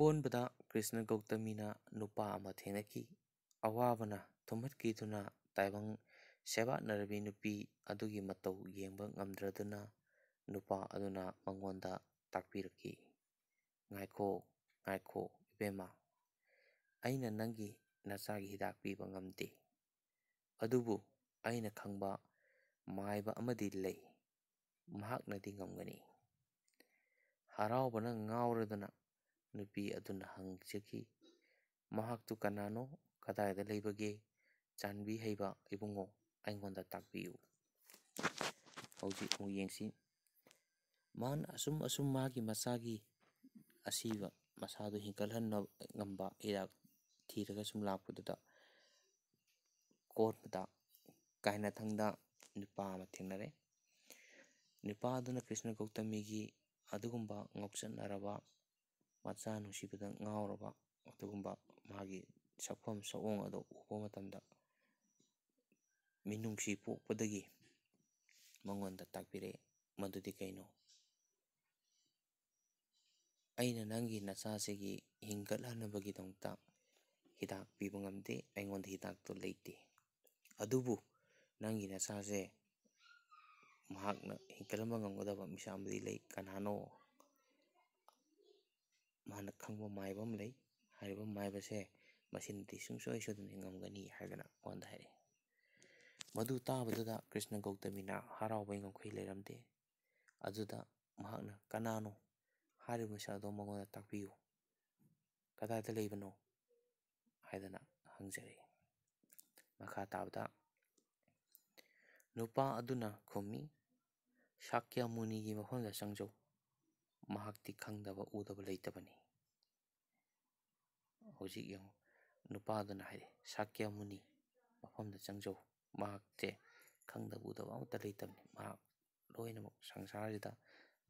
ꯑꯀꯣꯟꯕꯗ ꯀ꯭ꯔꯤꯁꯅ ꯒꯧꯇꯃꯤꯅ ꯅꯨꯄꯥ ꯑꯃ ꯊꯦꯡꯅꯈꯤ ꯑꯋꯥꯕꯅ ꯊꯨꯝꯍꯠꯈꯤꯗꯨꯅ ꯇꯥꯏꯕꯪ ꯁꯦꯕꯥꯠꯅꯔꯕꯤ ꯅꯨꯄꯤ ꯑꯗꯨꯒꯤ ꯃꯇꯧ ꯌꯦꯡꯕ ꯉꯝꯗ꯭ꯔꯗꯨꯅ ꯅꯨꯄꯥ ꯑꯗꯨꯅ ꯃꯉꯣꯟꯗ ꯇꯥꯛꯄꯤꯔꯛꯈꯤ ꯉꯥꯏꯈꯣ ꯉꯥꯏꯈꯣ ꯏꯕꯦꯝꯃ ꯑꯩꯅ ꯅꯪꯒꯤ ꯅꯆꯥꯒꯤ ꯍꯤꯗꯥꯛ ꯄꯤꯕ ꯉꯝꯗꯦ ꯑꯗꯨꯕꯨ ꯑꯩꯅ ꯈꯪꯕ ꯃꯥꯏꯕ ꯑꯃꯗꯤ ꯂꯩ ꯃꯍꯥꯛꯅꯗꯤ ꯉꯝꯒꯅꯤ ꯍꯔꯥꯎꯕꯅ ꯉꯥꯎꯔꯗꯨꯅ ꯅꯨꯄꯤ ꯑꯗꯨꯅ ꯍꯪꯖꯈꯤ ꯃꯍꯥꯛꯇꯨ ꯀꯅꯥꯅꯣ ꯀꯗꯥꯏꯗ ꯂꯩꯕꯒꯦ ꯆꯥꯟꯕꯤ ꯍꯩꯕ ꯏꯕꯨꯡꯉꯣ ꯑꯩꯉꯣꯟꯗ ꯇꯥꯛꯄꯤꯌꯨ ꯍꯧꯖꯤꯛ ꯑꯃꯨꯛ ꯌꯦꯡꯁꯤ ꯃꯍꯥꯛꯅ ꯑꯁꯨꯝ ꯑꯁꯨꯝ ꯃꯥꯒꯤ ꯃꯆꯥꯒꯤ ꯑꯁꯤꯕ ꯃꯁꯥꯗꯨ ꯍꯤꯡꯀꯠꯍꯟꯅꯕ ꯉꯝꯕ ꯍꯤꯗꯥꯛ ꯊꯤꯔꯒ ꯁꯨꯝ ꯂꯥꯛꯄꯗꯨꯗ ꯀꯣꯠꯕꯗ ꯀꯥꯏꯅꯊꯪꯗ ꯅꯨꯄꯥ ꯑꯃ ꯊꯦꯡꯅꯔꯦ ꯅꯨꯄꯥ ꯑꯗꯨꯅ ꯀ꯭ꯔꯤꯁꯅ ꯒꯧꯇꯃꯤꯒꯤ ꯑꯗꯨꯒꯨꯝꯕ ꯉꯥꯎꯆꯠꯅꯔꯕ ꯃꯆꯥ ꯅꯨꯡꯁꯤꯕꯗ ꯉꯥꯎꯔꯕ ꯑꯗꯨꯒꯨꯝꯕ ꯃꯥꯒꯤ ꯁꯛꯐꯝ ꯁꯛꯑꯣꯡ ꯑꯗꯣ ꯎꯕ ꯃꯇꯝꯗ ꯃꯤꯅꯨꯡꯁꯤ ꯄꯣꯛꯄꯗꯒꯤ ꯃꯉꯣꯟꯗ ꯇꯥꯛꯄꯤꯔꯛꯏ ꯃꯗꯨꯗꯤ ꯀꯩꯅꯣ ꯑꯩꯅ ꯅꯪꯒꯤ ꯅꯆꯥꯁꯤꯒꯤ ꯍꯤꯡꯒꯠꯍꯟꯅꯕꯒꯤꯗꯃꯛꯇ ꯍꯤꯗꯥꯛ ꯄꯤꯕ ꯉꯝꯗꯦ ꯑꯩꯉꯣꯟꯗ ꯍꯤꯗꯥꯛꯇꯣ ꯂꯩꯇꯦ ꯑꯗꯨꯕꯨ ꯅꯪꯒꯤ ꯅꯆꯥꯁꯦ ꯃꯍꯥꯛꯅ ꯍꯤꯡꯒꯠꯍꯟꯕ ꯉꯝꯒꯗꯕ ꯃꯤꯁꯛ ꯑꯃꯗꯤ ꯂꯩ ꯀꯅꯥꯅꯣ ꯃꯥꯅ ꯈꯪꯕ ꯃꯥꯏꯕ ꯑꯃ ꯂꯩ ꯍꯥꯏꯔꯤꯕ ꯃꯥꯏꯕꯁꯦ ꯃꯁꯤꯅꯗꯤ ꯁꯨꯡꯁꯣꯏ ꯁꯣꯏꯗꯅ ꯉꯝꯒꯅꯤ ꯍꯥꯏꯗꯅ ꯃꯉꯣꯟꯗ ꯍꯥꯏꯔꯛꯏ ꯃꯗꯨ ꯇꯥꯕꯗꯨꯗ ꯀ꯭ꯔꯤꯁꯅ ꯒꯧꯇꯃꯤꯅ ꯍꯔꯥꯎꯕꯒꯤ ꯉꯝꯈꯩ ꯂꯩꯔꯝꯗꯦ ꯑꯗꯨꯗ ꯃꯍꯥꯛꯅ ꯀꯅꯥꯅꯣ ꯍꯥꯏꯔꯤꯕ ꯁꯛ ꯑꯗꯨ ꯃꯉꯣꯟꯗ ꯇꯥꯛꯄꯤꯌꯨ ꯀꯗꯥꯏꯗ ꯂꯩꯕꯅꯣ ꯍꯥꯏꯗꯅ ꯍꯪꯖꯔꯛꯏ ꯃꯈꯥ ꯇꯥꯕꯗ ꯅꯨꯄꯥ ꯑꯗꯨꯅ ꯈꯨꯝꯃꯤ ꯁꯥꯀ꯭ꯌ ꯃꯨꯅꯤꯒꯤ ꯃꯐꯝꯗ ꯆꯪꯖꯧ ꯃꯍꯥꯛꯇꯤ ꯈꯪꯗꯕ ꯎꯗꯕ ꯂꯩꯇꯕꯅꯤ ꯍꯧꯖꯤꯛ ꯌꯦꯡꯉꯨ ꯅꯨꯄꯥꯗꯨꯅ ꯍꯥꯏꯔꯦ ꯁꯥꯀ꯭ꯌ ꯃꯨꯅꯤ ꯃꯐꯝꯗ ꯆꯪꯖꯧ ꯃꯍꯥꯛꯁꯦ ꯈꯪꯗꯕ ꯎꯗꯕ ꯑꯃꯠꯇ ꯂꯩꯇꯕꯅꯤ ꯃꯍꯥꯛ ꯂꯣꯏꯅꯃꯛ ꯁꯪꯁꯥꯔꯁꯤꯗ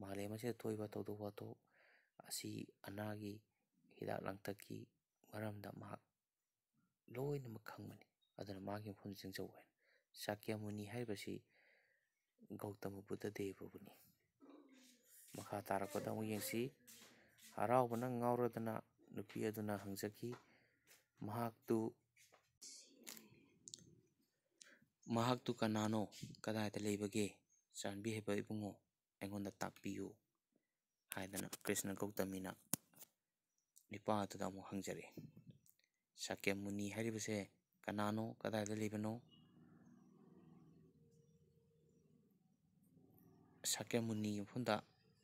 ꯃꯥꯂꯦꯝ ꯑꯁꯤꯗ ꯊꯣꯛꯏꯕ ꯊꯧꯗꯣꯛ ꯋꯥꯊꯣꯛ ꯑꯁꯤ ꯑꯅꯥꯒꯤ ꯍꯤꯗꯥꯛ ꯂꯥꯡꯊꯛꯀꯤ ꯃꯔꯝꯗ ꯃꯍꯥꯛ ꯂꯣꯏꯅꯃꯛ ꯈꯪꯕꯅꯤ ꯑꯗꯨꯅ ꯃꯥꯒꯤ ꯃꯐꯝꯗ ꯆꯪꯖꯧ ꯍꯥꯏꯅ ꯁꯥꯀ꯭ꯌ ꯃꯨꯅꯤ ꯍꯥꯏꯔꯤꯕꯁꯤ ꯒꯧꯇꯃ ꯕꯨꯗ ꯗꯦꯕꯕꯨꯅꯤ ꯃꯈꯥ ꯇꯥꯔꯛꯄꯗ ꯑꯃꯨꯛ ꯌꯦꯡꯁꯤ ꯍꯔꯥꯎꯕꯅ ꯉꯥꯎꯔꯗꯅ ꯅꯨꯄꯤ ꯑꯗꯨꯅ ꯍꯪꯖꯈꯤ ꯃꯍꯥꯛꯇꯨ ꯃꯍꯥꯛꯇꯨ ꯀꯅꯥꯅꯣ ꯀꯗꯥꯏꯗ ꯂꯩꯕꯒꯦ ꯆꯥꯟꯕꯤꯍꯩꯕ ꯏꯕꯨꯡꯉꯣ ꯑꯩꯉꯣꯟꯗ ꯇꯥꯛꯄꯤꯌꯨ ꯍꯥꯏꯗꯅ ꯀ꯭ꯔꯤꯁꯅ ꯒꯧꯇꯃꯤꯅ ꯅꯤꯄꯥ ꯑꯗꯨꯗ ꯑꯃꯨꯛ ꯍꯪꯖꯔꯛꯑꯦ ꯁꯥꯀ꯭ꯌꯃꯨꯅꯤ ꯍꯥꯏꯔꯤꯕꯁꯦ ꯀꯅꯥꯅꯣ ꯀꯗꯥꯏꯗ ꯂꯩꯕꯅꯣ ꯁꯥꯀ꯭ꯌꯃꯨꯅꯤ ꯃꯐꯝꯗ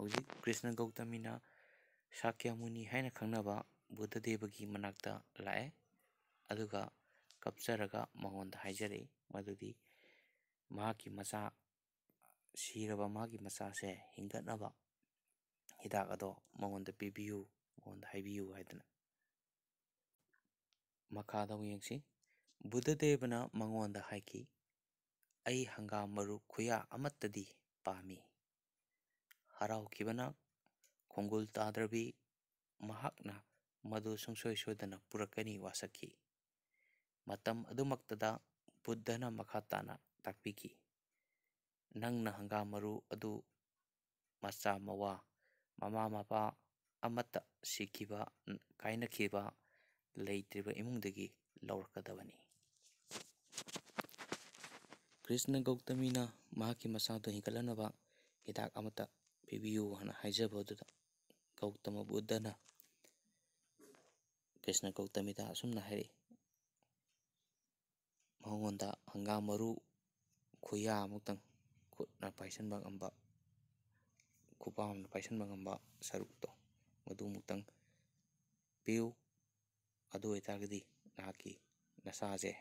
कृष्ण गौतमी शाक्य मूनी है खब बुद्धदेव की मना लाए अग कपरगे मददी की मचा सीरब की मचा से हिंगनब हिदाद पीबी मैं मखादी बुद्धदेवना मगोद है कि हंगा मरु खुया पामी ꯍꯔꯥꯎꯈꯤꯕꯅ ꯈꯣꯡꯒꯨꯜ ꯇꯥꯗ꯭ꯔꯕꯤ ꯃꯍꯥꯛꯅ ꯃꯗꯨ ꯁꯨꯡꯁꯣꯏ ꯁꯣꯏꯗꯅ ꯄꯨꯔꯛꯀꯅꯤ ꯋꯥꯁꯛꯈꯤ ꯃꯇꯝ ꯑꯗꯨꯃꯛꯇꯗ ꯕꯨꯙꯅ ꯃꯈꯥ ꯇꯥꯅ ꯇꯥꯛꯄꯤꯈꯤ ꯅꯪꯅ ꯍꯪꯒꯥꯝ ꯃꯔꯨ ꯑꯗꯨ ꯃꯆꯥ ꯃꯋꯥ ꯃꯃꯥ ꯃꯄꯥ ꯑꯃꯠꯇ ꯁꯤꯈꯤꯕ ꯀꯥꯏꯅꯈꯤꯕ ꯂꯩꯇ꯭ꯔꯤꯕ ꯏꯃꯨꯡꯗꯒꯤ ꯂꯧꯔꯛꯀꯗꯕꯅꯤ ꯀ꯭ꯔꯤꯁꯅ ꯒꯧꯇꯃꯤꯅ ꯃꯍꯥꯛꯀꯤ ꯃꯁꯥꯗꯨ ꯍꯤꯡꯒꯠꯍꯟꯅꯕ ꯍꯤꯗꯥꯛ ꯑꯃꯠꯇ ಬಿಬಿಯುವನ ಹೈಜಬಹುದ ಗೌತಮ ಬುದ್ಧನ ಕೃಷ್ಣ ಗೌತಮಿದ ಅಸುಮ್ನ ಹರಿ ಮಗೊಂದ ಹಂಗಾ ಮರು ಖುಯ್ಯಾ ಅಮುಕ್ತಂಗ್ ಖುಟ್ನ ಪೈಸನ್ಬ ಗಂಬ ಖುಪಾಮ್ನ ಪೈಸನ್ಬ ಗಂಬ ಸರುಕ್ತೋ ಮಧು ಮುಕ್ತಂಗ್ ಪಿಯು ಅದು ಒಯ್ತಾಗದಿ ನಾಕಿ ನಸಾಜೆ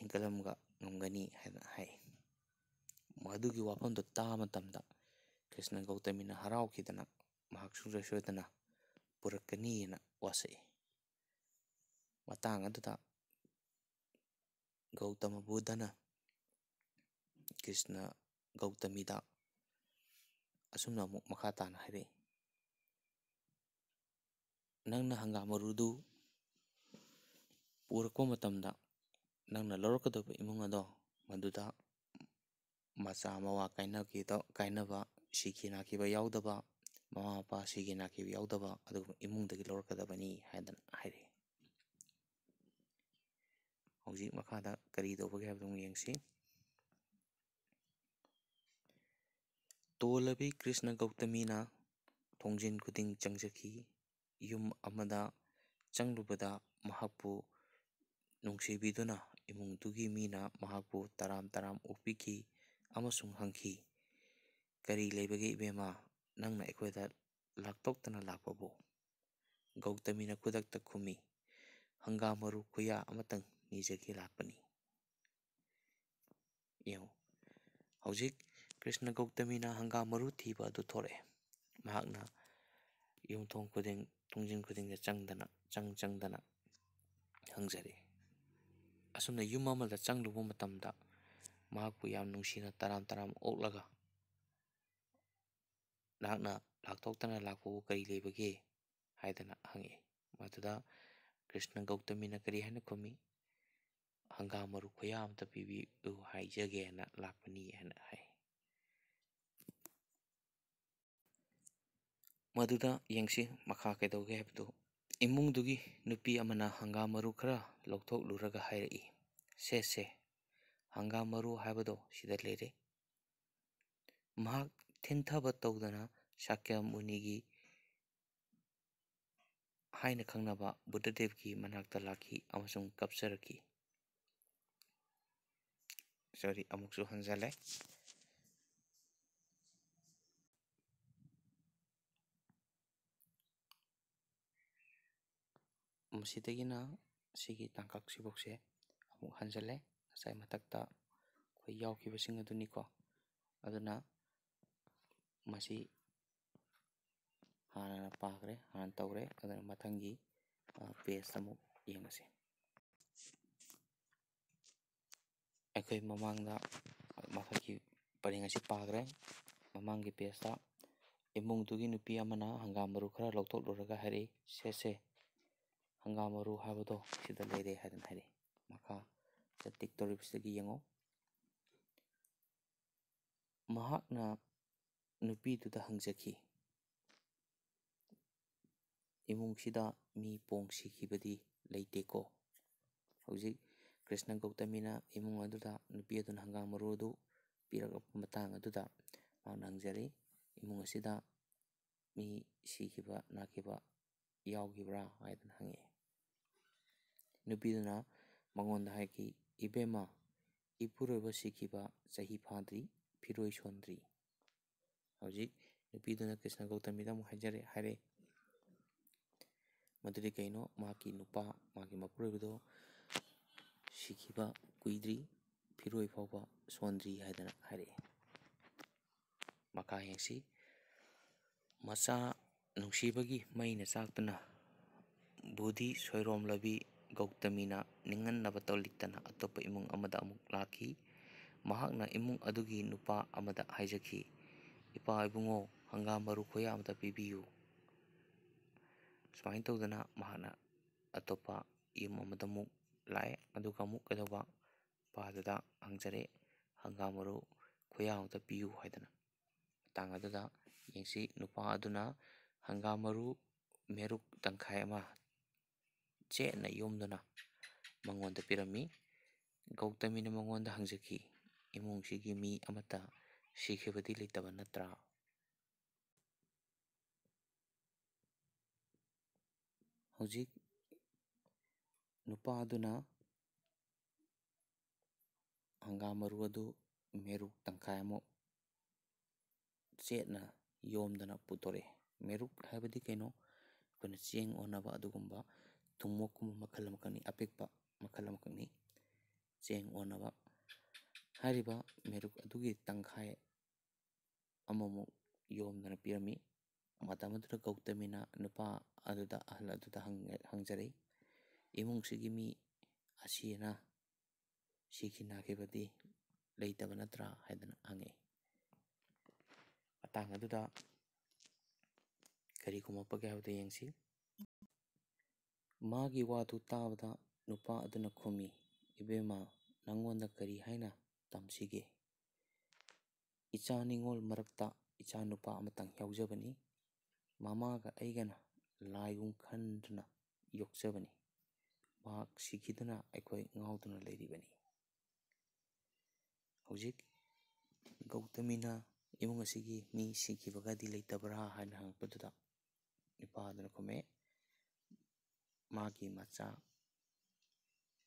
ಹಿಂಗಲಮ್ಗ ngam gani hai ꯃꯗꯨꯒꯤ ꯋꯥꯐꯝꯗꯨ ꯇꯥꯕ ꯃꯇꯝꯗ ꯀ꯭ꯔꯤꯁꯅ ꯒꯧꯇꯃꯤꯅ ꯍꯔꯥꯎꯈꯤꯗꯅ ꯃꯍꯥꯛ ꯁꯨꯡꯁꯣꯏ ꯁꯣꯏꯗꯅ ꯄꯨꯔꯛꯀꯅꯤꯅ ꯋꯥꯁꯛꯏ ꯃꯇꯥꯡ ꯑꯗꯨꯗ ꯒꯧꯇꯃ ꯕꯨꯙꯅ ꯀ꯭ꯔꯤꯁꯅ ꯒꯧꯇꯃꯤꯗ ꯑꯁꯨꯝꯅ ꯑꯃꯨꯛ ꯃꯈꯥ ꯇꯥꯅ ꯍꯥꯏꯔꯛꯏ ꯅꯪꯅ ꯍꯪꯒꯥꯝ ꯃꯔꯨꯗꯨ ꯄꯨꯔꯛꯄ ꯃꯇꯝꯗ ꯅꯪꯅ ꯂꯧꯔꯛꯀꯗꯕ ꯏꯃꯨꯡ ꯑꯗꯣ ꯃꯗꯨꯗ ꯃꯆꯥ ꯃꯋꯥ ꯀꯥꯏꯅꯕ ꯁꯤꯈꯤ ꯅꯥꯈꯤꯕ ꯌꯥꯎꯗꯕ ꯃꯃꯥ ꯃꯄꯥ ꯁꯤꯈꯤ ꯅꯥꯈꯤꯕ ꯌꯥꯎꯗꯕ ꯑꯗꯨꯒꯨꯝꯕ ꯏꯃꯨꯡꯗꯒꯤ ꯂꯧꯔꯛꯀꯗꯕꯅꯤ ꯍꯥꯏꯗꯅ ꯍꯥꯏꯔꯛꯏ ꯍꯧꯖꯤꯛ ꯃꯈꯥꯗ ꯀꯔꯤ ꯇꯧꯕꯒꯦ ꯍꯥꯏꯕꯗꯨ ꯑꯃꯨꯛ ꯌꯦꯡꯁꯤ ꯇꯣꯜꯂꯕꯤ ꯀ꯭ꯔꯤꯁꯅ ꯒꯧꯇꯃꯤꯅ ꯊꯣꯡꯖꯤꯟ ꯈꯨꯗꯤꯡ ꯆꯪꯖꯈꯤ ꯌꯨꯝ ꯑꯃꯗ ꯆꯪꯂꯨꯕꯗ ꯃꯍꯥꯛꯄꯨ ꯅꯨꯡꯁꯤꯕꯤꯗꯨꯅ ꯏꯃꯨꯡꯗꯨꯒꯤ ꯃꯤꯅ ꯃꯍꯥꯛꯄꯨ ꯇꯔꯥꯝ ꯇꯔꯥꯝ ꯑꯣꯛꯄꯤꯈꯤ ꯑꯃꯁꯨꯡ ꯍꯪꯈꯤ ꯀꯔꯤ ꯂꯩꯕꯒꯦ ꯏꯕꯦꯝꯃ ꯅꯪꯅ ꯑꯩꯈꯣꯏꯗ ꯂꯥꯛꯇꯣꯛꯇꯅ ꯂꯥꯛꯄꯕꯨ ꯒꯧꯇꯃꯤꯅ ꯈꯨꯗꯛꯇ ꯈꯨꯝꯃꯤ ꯍꯪꯒꯥꯝ ꯃꯔꯨ ꯈꯨꯌꯥ ꯑꯃꯇꯪ ꯅꯤꯖꯒꯦ ꯂꯥꯛꯄꯅꯤ ꯌꯦꯡꯉꯨ ꯍꯧꯖꯤꯛ ꯀ꯭ꯔꯤꯁꯅ ꯒꯧꯇꯃꯤꯅ ꯍꯪꯒꯥꯝ ꯃꯔꯨ ꯊꯤꯕ ꯑꯗꯨ ꯊꯣꯔꯛꯑꯦ ꯃꯍꯥꯛꯅ ꯌꯨꯝꯊꯣꯡ ꯈꯨꯗꯤꯡ ꯊꯣꯡꯖꯤꯟ ꯈꯨꯗꯤꯡꯗ ꯆꯪꯗꯅ ꯆꯪ ꯆꯪꯗꯅ ꯍꯪꯖꯔꯤ ꯑꯁꯨꯝꯅ ꯌꯨꯝ ꯑꯃꯗ ꯆꯪꯂꯨꯕ ꯃꯇꯝꯗ ꯃꯍꯥꯛꯄꯨ ꯌꯥꯝ ꯅꯨꯡꯁꯤꯅ ꯇꯔꯥꯝ ꯇꯔꯥꯝ ꯑꯣꯛꯂꯒ ꯅꯍꯥꯛꯅ ꯂꯥꯛꯊꯣꯛꯇꯅ ꯂꯥꯛꯄꯕꯨ ꯀꯔꯤ ꯂꯩꯕꯒꯦ ꯍꯥꯏꯗꯅ ꯍꯪꯉꯛꯏ ꯃꯗꯨꯗ ꯀ꯭ꯔꯤꯁꯅ ꯒꯧꯇꯃꯤꯅ ꯀꯔꯤ ꯍꯥꯏꯅ ꯈꯨꯝꯃꯤ ꯍꯪꯒꯥꯝ ꯃꯔꯨ ꯈꯨꯌꯥ ꯑꯝꯇ ꯄꯤꯕꯤꯎ ꯍꯥꯏꯖꯒꯦꯅ ꯂꯥꯛꯄꯅꯤ ꯍꯥꯏꯅ ꯍꯥꯏ ꯃꯗꯨꯗ ꯌꯦꯡꯁꯤ ꯃꯈꯥ ꯀꯩꯗꯧꯒꯦ ꯍꯥꯏꯕꯗꯨ ꯏꯃꯨꯡꯗꯨꯒꯤ ꯅꯨꯄꯤ ꯑꯃꯅ ꯍꯪꯒꯥꯝ ꯃꯔꯨ ꯈꯔ ꯂꯧꯊꯣꯛꯂꯨꯔꯒ ꯍꯥꯏꯔꯛꯏ ꯁꯦ ꯁꯦ ꯍꯪꯒꯥꯝ ꯍꯥꯏꯕꯗꯣ ꯁꯤꯗ ꯂꯩꯔꯦ ꯃꯍꯥꯛ ꯊꯤꯟꯊꯕ ꯇꯧꯗꯅ ꯁꯥꯀ꯭ꯌ ꯃꯨꯅꯤꯒꯤ ꯍꯥꯏꯅ ꯈꯪꯅꯕ ꯕꯨꯙꯗꯦꯕꯀꯤ ꯃꯅꯥꯛꯇ ꯂꯥꯛꯈꯤ ꯑꯃꯁꯨꯡ ꯀꯞꯆꯔꯛꯈꯤ ꯁꯣꯔꯤ ꯑꯃꯨꯛꯁꯨ ꯍꯟꯖꯜꯂꯦ ꯃꯁꯤꯗꯒꯤꯅ ꯁꯤꯒꯤ ꯇꯥꯡꯀꯛꯁꯤꯐꯧꯁꯦ ꯑꯃꯨꯛ ꯍꯟꯖꯜꯂꯦ ꯉꯁꯥꯏ ꯃꯊꯛꯇ ꯑꯩꯈꯣꯏ ꯌꯥꯎꯈꯤꯕꯁꯤꯡ ꯑꯗꯨꯅꯤꯀꯣ ꯑꯗꯨꯅ ꯃꯁꯤ ꯍꯥꯟꯅꯅ ꯄꯥꯈ꯭ꯔꯦ ꯍꯥꯟꯅ ꯇꯧꯈ꯭ꯔꯦ ꯑꯗꯨꯅ ꯃꯊꯪꯒꯤ ꯄꯦꯖꯇ ꯑꯃꯨꯛ ꯌꯦꯡꯉꯁꯤ ꯑꯩꯈꯣꯏ ꯃꯃꯥꯡꯗ ꯃꯈꯣꯏꯒꯤ ꯄꯔꯦꯡ ꯑꯁꯤ ꯄꯥꯈ꯭ꯔꯦ ꯃꯃꯥꯡꯒꯤ ꯄꯦꯖꯇ ꯏꯃꯨꯡꯗꯨꯒꯤ ꯅꯨꯄꯤ ꯑꯃꯅ ꯍꯪꯒꯥꯝ ꯃꯔꯨ ꯈꯔ ꯂꯧꯊꯣꯛꯂꯨꯔꯒ ꯍꯥꯏꯔꯛꯏ ꯁꯦꯁꯦ ꯍꯪꯒꯥꯝ ꯃꯔꯨ ꯍꯥꯏꯕꯗꯣ ꯁꯤꯗ ꯂꯩꯔꯦ ꯍꯥꯏꯗꯅ ꯍꯥꯏꯔꯛꯏ ꯑꯦꯛꯇꯣꯔꯤꯕꯁꯤꯗꯒꯤ ꯌꯦꯡꯉꯣ ꯃꯍꯥꯛꯅ ꯅꯨꯄꯤꯗꯨꯗ ꯍꯪꯖꯈꯤ ꯏꯃꯨꯡꯁꯤꯗ ꯃꯤ ꯄꯣꯡꯁꯤꯈꯤꯕꯗꯤ ꯂꯩꯇꯦꯀꯣ ꯍꯧꯖꯤꯛ ꯀ꯭ꯔꯤꯁꯅ ꯒꯧꯇꯃꯤꯅ ꯏꯃꯨꯡ ꯑꯗꯨꯗ ꯅꯨꯄꯤ ꯑꯗꯨꯅ ꯍꯪꯒꯥꯝ ꯃꯔꯨ ꯑꯗꯨ ꯄꯤꯔꯛꯂꯕ ꯃꯇꯥꯡ ꯑꯗꯨꯗ ꯃꯍꯥꯛꯅ ꯍꯪꯖꯔꯤ ꯏꯃꯨꯡ ꯑꯁꯤꯗ ꯃꯤ ꯁꯤꯈꯤꯕ ꯅꯥꯈꯤꯕ ꯌꯥꯎꯈꯤꯕ꯭ꯔꯥ ꯍꯥꯏꯗꯅ ꯍꯪꯉꯛꯏ ꯅꯨꯄꯤꯗꯨꯅ ꯃꯉꯣꯟꯗ ꯍꯥꯏꯈꯤ इबेम इपुरब सिखीब चाही फादरी फिरो सोद्री हजिकन कृष्ण गौतम हजर है मदद कहीं की मपुरबदो कुद्री फिर फाव सोद्री है मका हे मचा नुशीब की मई चातना बुधी सैरोम लवी ꯒꯧꯇꯃꯤꯅ ꯅꯤꯡꯍꯟꯅꯕ ꯇꯧꯂꯤꯇꯅ ꯑꯇꯣꯞꯄ ꯏꯃꯨꯡ ꯑꯃꯗ ꯑꯃꯨꯛ ꯂꯥꯛꯈꯤ ꯃꯍꯥꯛꯅ ꯏꯃꯨꯡ ꯑꯗꯨꯒꯤ ꯅꯨꯄꯥ ꯑꯃꯗ ꯍꯥꯏꯖꯈꯤ ꯏꯄꯥ ꯏꯕꯨꯡꯉꯣ ꯍꯪꯒꯥꯝ ꯃꯔꯨ ꯈꯣꯌꯥ ꯑꯃꯇ ꯄꯤꯕꯤꯌꯨ ꯁꯨꯃꯥꯏꯅ ꯇꯧꯗꯅ ꯃꯍꯥꯛꯅ ꯑꯇꯣꯞꯄ ꯌꯨꯝ ꯑꯃꯗ ꯑꯃꯨꯛ ꯂꯥꯛꯑꯦ ꯑꯗꯨꯒ ꯑꯃꯨꯛ ꯀꯩꯗꯧꯕ ꯅꯨꯄꯥꯗꯨꯗ ꯍꯪꯖꯔꯦ ꯍꯪꯒꯥꯝ ꯃꯔꯨ ꯈꯨꯌꯥ ꯑꯃꯇ ꯄꯤꯌꯨ ꯍꯥꯏꯗꯅ ꯃꯇꯥꯡ ꯑꯗꯨꯗ ꯌꯦꯡꯁꯤ ꯅꯨꯄꯥ ꯑꯗꯨꯅ ꯍꯪꯒꯥꯝ ꯃꯔꯨ ꯃꯦꯔꯨꯛ ꯇꯪꯈꯥꯏ ꯑꯃ ꯆꯦꯠꯅ ꯌꯣꯝꯗꯨꯅ ꯃꯉꯣꯟꯗ ꯄꯤꯔꯝꯃꯤ ꯒꯧꯇꯃꯤꯅ ꯃꯉꯣꯟꯗ ꯍꯪꯖꯈꯤ ꯏꯃꯨꯡꯁꯤꯒꯤ ꯃꯤ ꯑꯃꯠꯇ ꯁꯤꯈꯤꯕꯗꯤ ꯂꯩꯇꯕ ꯅꯠꯇ꯭ꯔꯥ ꯍꯧꯖꯤꯛ ꯅꯨꯄꯥ ꯑꯗꯨꯅ ꯍꯪꯒꯥꯝ ꯃꯔꯨ ꯑꯗꯨ ꯃꯦꯔꯨꯛ ꯇꯪꯈꯥꯏ ꯑꯃꯨꯛ ꯆꯦꯠꯅ ꯌꯣꯝꯗꯅ ꯄꯨꯊꯣꯔꯛꯑꯦ ꯃꯦꯔꯨꯛ ꯍꯥꯏꯕꯗꯤ ꯀꯩꯅꯣ ꯑꯩꯈꯣꯏꯅ ꯆꯦꯡ ꯑꯣꯟꯅꯕ ꯑꯗꯨꯒꯨꯝꯕ ꯊꯨꯝꯃꯣꯛꯀꯨꯝꯕ ꯃꯈꯜ ꯑꯃꯈꯛꯅꯤ ꯑꯄꯤꯛꯄ ꯃꯈꯜ ꯑꯃꯈꯛꯅꯤ ꯆꯦꯡ ꯑꯣꯟꯅꯕ ꯍꯥꯏꯔꯤꯕ ꯃꯦꯔꯨꯛ ꯑꯗꯨꯒꯤ ꯇꯪꯈꯥꯏ ꯑꯃꯃꯨꯛ ꯌꯣꯝꯗꯨꯅ ꯄꯤꯔꯝꯃꯤ ꯃꯇꯝ ꯑꯗꯨꯗ ꯒꯧꯇꯃꯤꯅ ꯅꯨꯄꯥ ꯑꯗꯨꯗ ꯑꯍꯜ ꯑꯗꯨꯗ ꯍꯪꯖꯔꯛꯏ ꯏꯃꯨꯡꯁꯤꯒꯤ ꯃꯤ ꯑꯁꯤ ꯑꯅꯥ ꯁꯤꯈꯤ ꯅꯥꯈꯤꯕꯗꯤ ꯂꯩꯇꯕ ꯅꯠꯇ꯭ꯔꯥ ꯍꯥꯏꯗꯅ ꯍꯪꯉꯛꯏ ꯃꯇꯥꯡ ꯑꯗꯨꯗ ꯀꯔꯤ ꯈꯨꯝꯃꯛꯄꯒꯦ ꯍꯥꯏꯕꯗꯨ ꯌꯦꯡꯁꯤ ꯃꯥꯒꯤ ꯋꯥꯗꯨ ꯇꯥꯕꯗ ꯅꯨꯄꯥ ꯑꯗꯨꯅ ꯈꯨꯝꯃꯤ ꯏꯕꯦꯝꯃ ꯅꯪꯉꯣꯟꯗ ꯀꯔꯤ ꯍꯥꯏꯅ ꯇꯝꯁꯤꯒꯦ ꯏꯆꯥ ꯅꯤꯡꯉꯣꯜ ꯃꯔꯛꯇ ꯏꯆꯥꯅꯨꯄꯥ ꯑꯃꯇꯪ ꯌꯥꯎꯖꯕꯅꯤ ꯃꯃꯥꯒ ꯑꯩꯒꯅ ꯂꯥꯏꯒꯨꯝ ꯈꯟꯗꯨꯅ ꯌꯣꯛꯆꯕꯅꯤ ꯃꯍꯥꯛ ꯁꯤꯈꯤꯗꯨꯅ ꯑꯩꯈꯣꯏ ꯉꯥꯎꯗꯨꯅ ꯂꯩꯔꯤꯕꯅꯤ ꯍꯧꯖꯤꯛ ꯒꯧꯇꯃꯤꯅ ꯏꯃꯨꯡ ꯑꯁꯤꯒꯤ ꯃꯤ ꯁꯤꯈꯤꯕꯒꯗꯤ ꯂꯩꯇꯕ꯭ꯔꯥ ꯍꯥꯏꯅ ꯍꯪꯉꯛꯄꯗꯨꯗ ꯅꯨꯄꯥ ꯑꯗꯨꯅ ꯈꯨꯝꯃꯦ ꯃꯥꯒꯤ ꯃꯆꯥ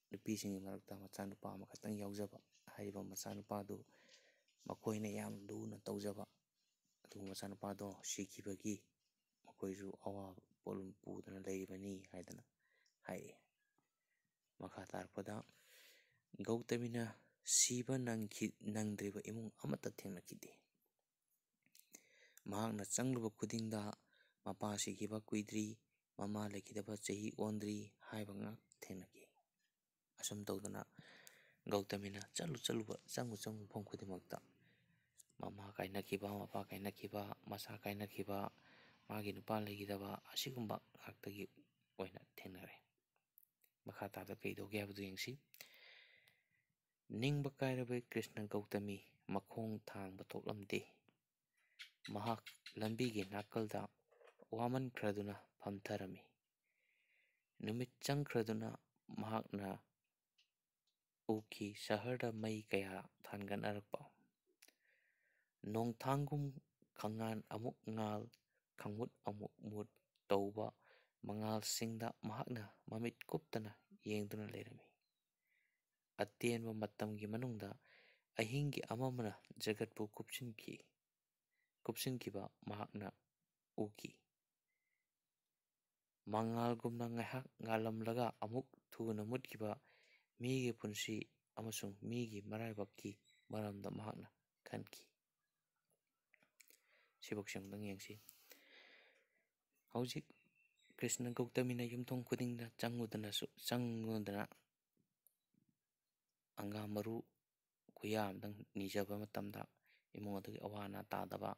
ꯅꯨꯄꯤꯁꯤꯡꯒꯤ ꯃꯔꯛꯇ ꯃꯆꯥꯅꯨꯄꯥ ꯑꯃꯈꯛꯇꯪ ꯌꯥꯎꯖꯕ ꯍꯥꯏꯔꯤꯕ ꯃꯆꯥꯅꯨꯄꯥꯗꯨ ꯃꯈꯣꯏꯅ ꯌꯥꯝ ꯂꯨꯅ ꯇꯧꯖꯕ ꯑꯗꯨꯕꯨ ꯃꯆꯥꯅꯨꯄꯥꯗꯣ ꯁꯤꯈꯤꯕꯒꯤ ꯃꯈꯣꯏꯁꯨ ꯑꯋꯥꯕ ꯄꯣꯠꯂꯨꯝ ꯄꯨꯗꯨꯅ ꯂꯩꯔꯤꯕꯅꯤ ꯍꯥꯏꯗꯅ ꯍꯥꯏꯔꯛꯏ ꯃꯈꯥ ꯇꯥꯔꯛꯄꯗ ꯒꯧꯇꯃꯤꯅ ꯁꯤꯕ ꯅꯪꯗ꯭ꯔꯤꯕ ꯏꯃꯨꯡ ꯑꯃꯠꯇ ꯊꯦꯡꯅꯈꯤꯗꯦ ꯃꯍꯥꯛꯅ ꯆꯪꯂꯨꯕ ꯈꯨꯗꯤꯡꯗ ꯃꯄꯥ ꯁꯤꯈꯤꯕ ꯀꯨꯏꯗ꯭ꯔꯤ ꯃꯃꯥ ꯂꯩꯈꯤꯗꯕ ꯆꯍꯤ ꯑꯣꯟꯗ꯭ꯔꯤ ꯍꯥꯏꯕ ꯉꯥꯛ ꯊꯦꯡꯅꯈꯤ ꯑꯁꯨꯝ ꯇꯧꯗꯅ ꯒꯧꯇꯃꯤꯅ ꯆꯠꯂꯨ ꯆꯠꯂꯨꯕ ꯆꯪꯉꯨ ꯆꯪꯉꯨ ꯃꯐꯝ ꯈꯨꯗꯤꯡꯃꯛꯇ ꯃꯃꯥ ꯀꯥꯏꯅꯈꯤꯕ ꯃꯄꯥ ꯀꯥꯏꯅꯈꯤꯕ ꯃꯆꯥ ꯀꯥꯏꯅꯈꯤꯕ ꯃꯥꯒꯤ ꯅꯨꯄꯥ ꯂꯩꯈꯤꯗꯕ ꯑꯁꯤꯒꯨꯝꯕ ꯉꯥꯛꯇꯒꯤ ꯑꯣꯏꯅ ꯊꯦꯡꯅꯔꯦ ꯃꯈꯥ ꯇꯥꯕꯗ ꯀꯩꯗꯧꯒꯦ ꯍꯥꯏꯕꯗꯨ ꯌꯦꯡꯁꯤ ꯅꯤꯡꯕ ꯀꯥꯏꯔꯕ ꯀ꯭ꯔꯤꯁꯅ ꯒꯧꯇꯃꯤ ꯃꯈꯣꯡ ꯊꯥꯡꯕ ꯊꯣꯛꯂꯝꯗꯦ ꯃꯍꯥꯛ ꯂꯝꯕꯤꯒꯤ ꯅꯥꯀꯜꯗ ꯋꯥꯃꯟꯈ꯭ꯔꯗꯨꯅ ꯐꯝꯊꯔꯝꯃꯤ ꯅꯨꯃꯤꯠ ꯆꯪꯈ꯭ꯔꯗꯨꯅ ꯃꯍꯥꯛꯅ ꯎꯈꯤ ꯁꯍꯔꯗ ꯃꯩ ꯀꯌꯥ ꯊꯥꯟꯒꯠꯅꯔꯛꯄ ꯅꯣꯡꯊꯥꯡꯒꯨꯝ ꯈꯪꯉꯥꯟ ꯑꯃꯨꯛ ꯉꯥꯜ ꯈꯪꯃꯨꯠ ꯑꯃꯨꯛ ꯃꯨꯠ ꯇꯧꯕ ꯃꯉꯥꯜꯁꯤꯡꯗ ꯃꯍꯥꯛꯅ ꯃꯃꯤꯠ ꯀꯨꯞꯇꯅ ꯌꯦꯡꯗꯨꯅ ꯂꯩꯔꯝꯃꯤ ꯑꯇꯦꯟꯕ ꯃꯇꯝꯒꯤ ꯃꯅꯨꯡꯗ ꯑꯍꯤꯡꯒꯤ ꯑꯃꯝꯕꯅ ꯖꯒꯠꯄꯨ ꯀꯨꯞꯁꯤꯟꯈꯤ ꯀꯨꯞꯁꯤꯟꯈꯤꯕ ꯃꯍꯥꯛꯅ ꯎꯈꯤ ꯃꯉꯥꯜꯒꯨꯝꯅ ꯉꯥꯏꯍꯥꯛ ꯉꯥꯜꯂꯝꯂꯒ ꯑꯃꯨꯛ ꯊꯨꯅ ꯃꯨꯠꯈꯤꯕ ꯃꯤꯒꯤ ꯄꯨꯟꯁꯤ ꯑꯃꯁꯨꯡ ꯃꯤꯒꯤ ꯃꯔꯥꯏꯕꯛꯀꯤ ꯃꯔꯝꯗ ꯃꯍꯥꯛꯅ ꯈꯟꯈꯤ ꯁꯤꯕꯣꯛꯁꯤ ꯑꯃꯨꯛꯇꯪ ꯌꯦꯡꯁꯤ ꯍꯧꯖꯤꯛ ꯀ꯭ꯔꯤꯁꯅ ꯒꯧꯇꯃꯤꯅ ꯌꯨꯝꯊꯣꯡ ꯈꯨꯗꯤꯡꯗ ꯆꯪꯉꯨꯗꯅꯁꯨ ꯆꯪꯉꯨꯗꯅ ꯑꯪꯒꯥ ꯃꯔꯨ ꯈꯨꯌꯥ ꯑꯃꯇꯪ ꯅꯤꯖꯕ ꯃꯇꯝꯗ ꯏꯃꯨꯡ ꯑꯗꯨꯒꯤ ꯑꯋꯥ ꯑꯅꯥ ꯇꯥꯗꯕ